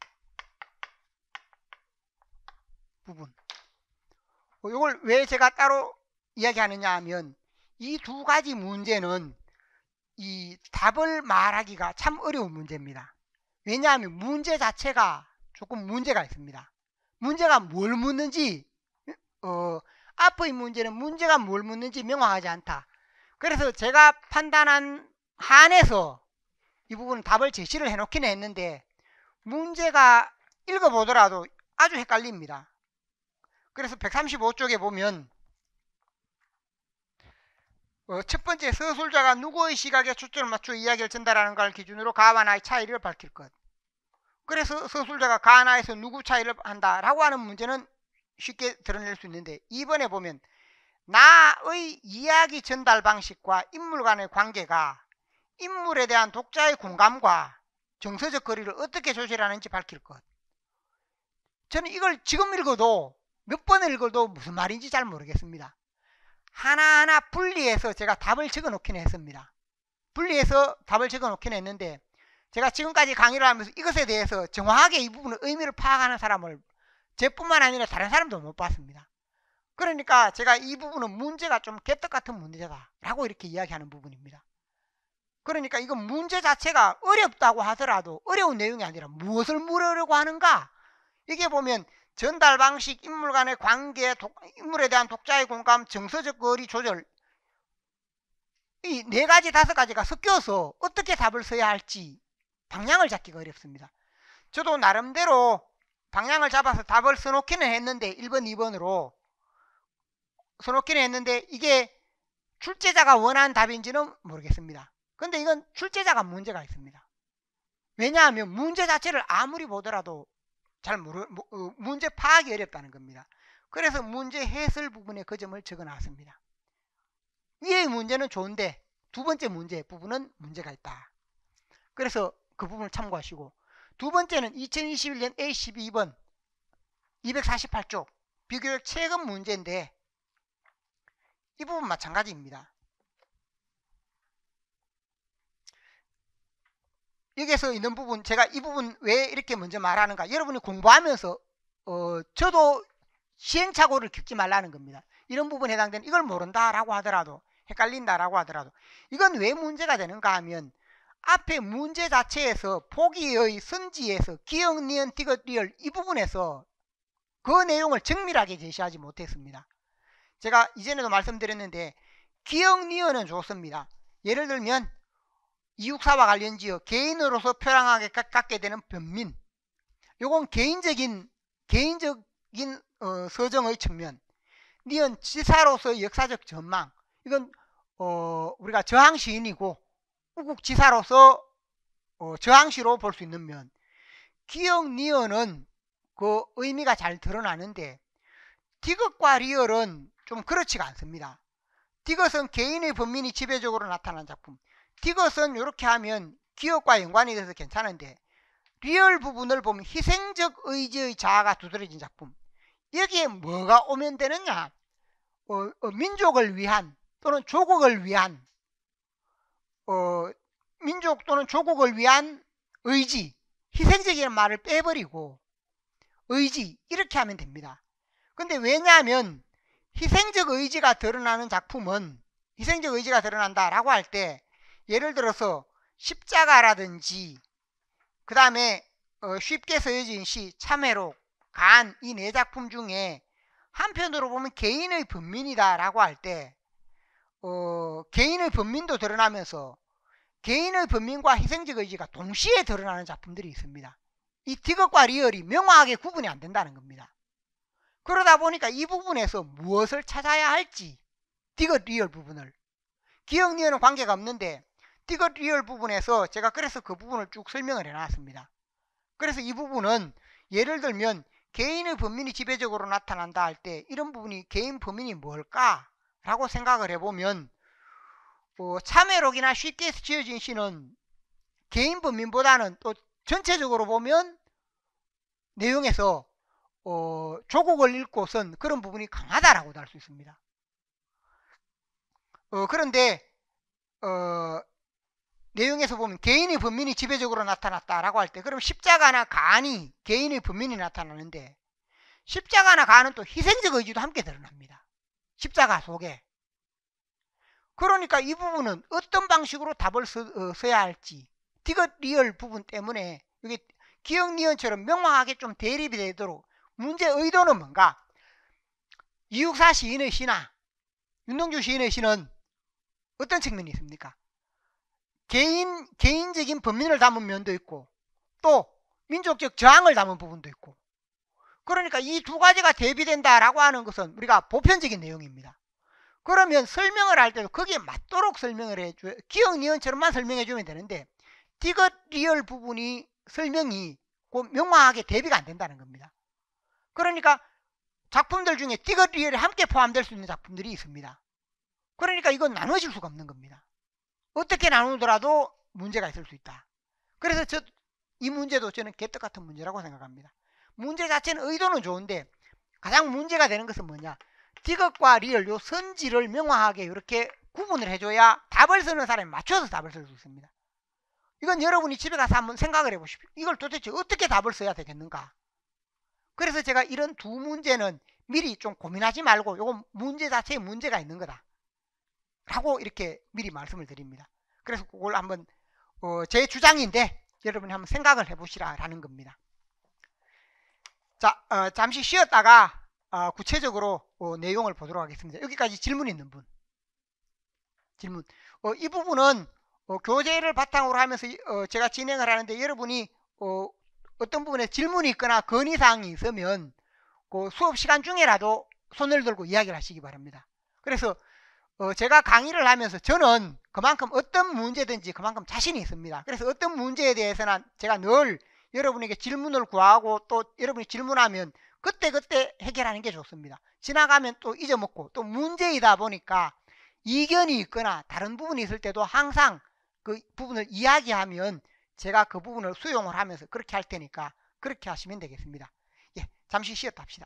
부분 이걸 어, 왜 제가 따로 이야기하느냐 하면 이 두 가지 문제는 이 답을 말하기가 참 어려운 문제입니다 왜냐하면 문제 자체가 조금 문제가 있습니다 문제가 뭘 묻는지 어, 앞의 문제는 문제가 뭘 묻는지 명확하지 않다 그래서 제가 판단한 한에서 이 부분 답을 제시를 해놓긴 했는데 문제가 읽어보더라도 아주 헷갈립니다. 그래서 135쪽에 보면 어, 첫 번째 서술자가 누구의 시각에 초점을 맞추어 이야기를 전달하는 걸 기준으로 가와 나의 차이를 밝힐 것. 그래서 서술자가 가와 나에서 누구 차이를 한다라고 하는 문제는 쉽게 드러낼 수 있는데 이번에 보면 나의 이야기 전달 방식과 인물 간의 관계가 인물에 대한 독자의 공감과 정서적 거리를 어떻게 조절하는지 밝힐 것. 저는 이걸 지금 읽어도 몇 번 읽어도 무슨 말인지 잘 모르겠습니다. 하나하나 분리해서 제가 답을 적어 놓긴 했습니다. 분리해서 답을 적어 놓긴 했는데 제가 지금까지 강의를 하면서 이것에 대해서 정확하게 이 부분의 의미를 파악하는 사람을 제뿐만 아니라 다른 사람도 못 봤습니다. 그러니까 제가 이 부분은 문제가 좀 개떡 같은 문제다라고 이렇게 이야기하는 부분입니다. 그러니까 이건 문제 자체가 어렵다고 하더라도 어려운 내용이 아니라 무엇을 물으려고 하는가? 이게 보면 전달 방식, 인물 간의 관계, 독, 인물에 대한 독자의 공감, 정서적 거리 조절 이 네 가지 다섯 가지가 섞여서 어떻게 답을 써야 할지 방향을 잡기가 어렵습니다. 저도 나름대로 방향을 잡아서 답을 써놓기는 했는데 1번, 2번으로 써놓기는 했는데 이게 출제자가 원하는 답인지는 모르겠습니다. 근데 이건 출제자가 문제가 있습니다. 왜냐하면 문제 자체를 아무리 보더라도 잘 모르, 어, 문제 파악이 어렵다는 겁니다. 그래서 문제 해설 부분에 그 점을 적어놨습니다. 위의 문제는 좋은데 두 번째 문제 부분은 문제가 있다. 그래서 그 부분을 참고하시고 두 번째는 2021년 A12번 248쪽 비교적 최근 문제인데 이 부분 마찬가지입니다. 여기에서 있는 부분 제가 이 부분 왜 이렇게 먼저 말하는가 여러분이 공부하면서 어, 저도 시행착오를 겪지 말라는 겁니다. 이런 부분에 해당되는 이걸 모른다라고 하더라도 헷갈린다라고 하더라도 이건 왜 문제가 되는가 하면 앞에 문제 자체에서 보기의 선지에서 기억, 니언 디귿, 리얼 이 부분에서 그 내용을 정밀하게 제시하지 못했습니다. 제가 이전에도 말씀드렸는데 기억 니어는 좋습니다. 예를 들면 이육사와 관련 지어 개인으로서 표량하게 깎게 되는 변민 요건 개인적인 개인적인 어, 서정의 측면 니은 지사로서의 역사적 전망 이건 어, 우리가 저항 시인이고 우국 지사로서 어, 저항시로 볼 수 있는 면 기역 니은은 그 의미가 잘 드러나는데 디귿과 리얼은 좀 그렇지가 않습니다. 디귿은 개인의 범민이 지배적으로 나타난 작품. 디귿은 이렇게 하면 기업과 연관이 돼서 괜찮은데 리얼 부분을 보면 희생적 의지의 자아가 두드러진 작품. 여기에 뭐가 오면 되느냐? 어, 어, 민족을 위한 또는 조국을 위한 어, 민족 또는 조국을 위한 의지, 희생적이 말을 빼버리고 의지 이렇게 하면 됩니다. 근데 왜냐하면 희생적 의지가 드러나는 작품은 희생적 의지가 드러난다라고 할 때 예를 들어서 십자가라든지 그 다음에 어 쉽게 쓰여진 시, 참회로간이 네 작품 중에 한편으로 보면 개인의 번민이다라고 할 때 어 개인의 번민도 드러나면서 개인의 번민과 희생적 의지가 동시에 드러나는 작품들이 있습니다. 이 디귿과 리얼이 명확하게 구분이 안 된다는 겁니다. 그러다 보니까 이 부분에서 무엇을 찾아야 할지 디귿 리얼 부분을 기억 리얼은 관계가 없는데 디귿 리얼 부분에서 제가 그래서 그 부분을 쭉 설명을 해놨습니다. 그래서 이 부분은 예를 들면 개인의 범인이 지배적으로 나타난다 할 때 이런 부분이 개인 범인이 뭘까? 라고 생각을 해보면 뭐 어, 참외록이나 CTS 지어진 시는 개인 범인보다는 또 전체적으로 보면 내용에서 어, 조국을 잃고선 그런 부분이 강하다라고도 할 수 있습니다. 어, 그런데 어, 내용에서 보면 개인의 범민이 지배적으로 나타났다라고 할 때 그럼 십자가나 간이 개인의 범민이 나타나는데 십자가나 간은 또 희생적 의지도 함께 드러납니다. 십자가 속에. 그러니까 이 부분은 어떤 방식으로 답을 써, 어, 야 할지 디귿 리얼 부분 때문에 이게 기억 리언처럼 명확하게 좀 대립이 되도록 문제 의도는 뭔가? 이육사 시인의 시나 윤동주 시인의 시는 어떤 측면이 있습니까? 개인, 개인적인 범민을 담은 면도 있고 또 민족적 저항을 담은 부분도 있고 그러니까 이 두 가지가 대비된다라고 하는 것은 우리가 보편적인 내용입니다. 그러면 설명을 할 때도 거기에 맞도록 설명을 해줘 기억 니은처럼만 설명해주면 되는데 디귿 리얼 부분이 설명이 명확하게 대비가 안 된다는 겁니다. 그러니까 작품들 중에 띠거리에 함께 포함될 수 있는 작품들이 있습니다. 그러니까 이건 나눠질 수가 없는 겁니다. 어떻게 나누더라도 문제가 있을 수 있다. 그래서 저, 이 문제도 저는 개떡 같은 문제라고 생각합니다. 문제 자체는 의도는 좋은데 가장 문제가 되는 것은 뭐냐. 디귿과 리얼 요 선지를 명확하게 이렇게 구분을 해줘야 답을 쓰는 사람이 맞춰서 답을 쓸 수 있습니다. 이건 여러분이 집에 가서 한번 생각을 해보십시오. 이걸 도대체 어떻게 답을 써야 되겠는가? 그래서 제가 이런 두 문제는 미리 좀 고민하지 말고 요거 문제 자체에 문제가 있는 거다. 라고 이렇게 미리 말씀을 드립니다. 그래서 그걸 한번 어, 제 주장인데 여러분이 한번 생각을 해보시라라는 겁니다. 자, 어, 잠시 쉬었다가 어, 구체적으로 어, 내용을 보도록 하겠습니다. 여기까지 질문 있는 분. 질문. 어, 이 부분은 어, 교재를 바탕으로 하면서 제가 진행을 하는데 여러분이 어떤 부분에 질문이 있거나 건의사항이 있으면 그 수업 시간 중에라도 손을 들고 이야기를 하시기 바랍니다. 그래서 어 제가 강의를 하면서 저는 그만큼 어떤 문제든지 그만큼 자신이 있습니다. 그래서 어떤 문제에 대해서는 제가 늘 여러분에게 질문을 구하고 또 여러분이 질문하면 그때그때 그때 해결하는 게 좋습니다. 지나가면 또 잊어먹고 또 문제이다 보니까 이견이 있거나 다른 부분이 있을 때도 항상 그 부분을 이야기하면 제가 그 부분을 수용을 하면서 그렇게 할 테니까 그렇게 하시면 되겠습니다. 예, 잠시 쉬었다 합시다.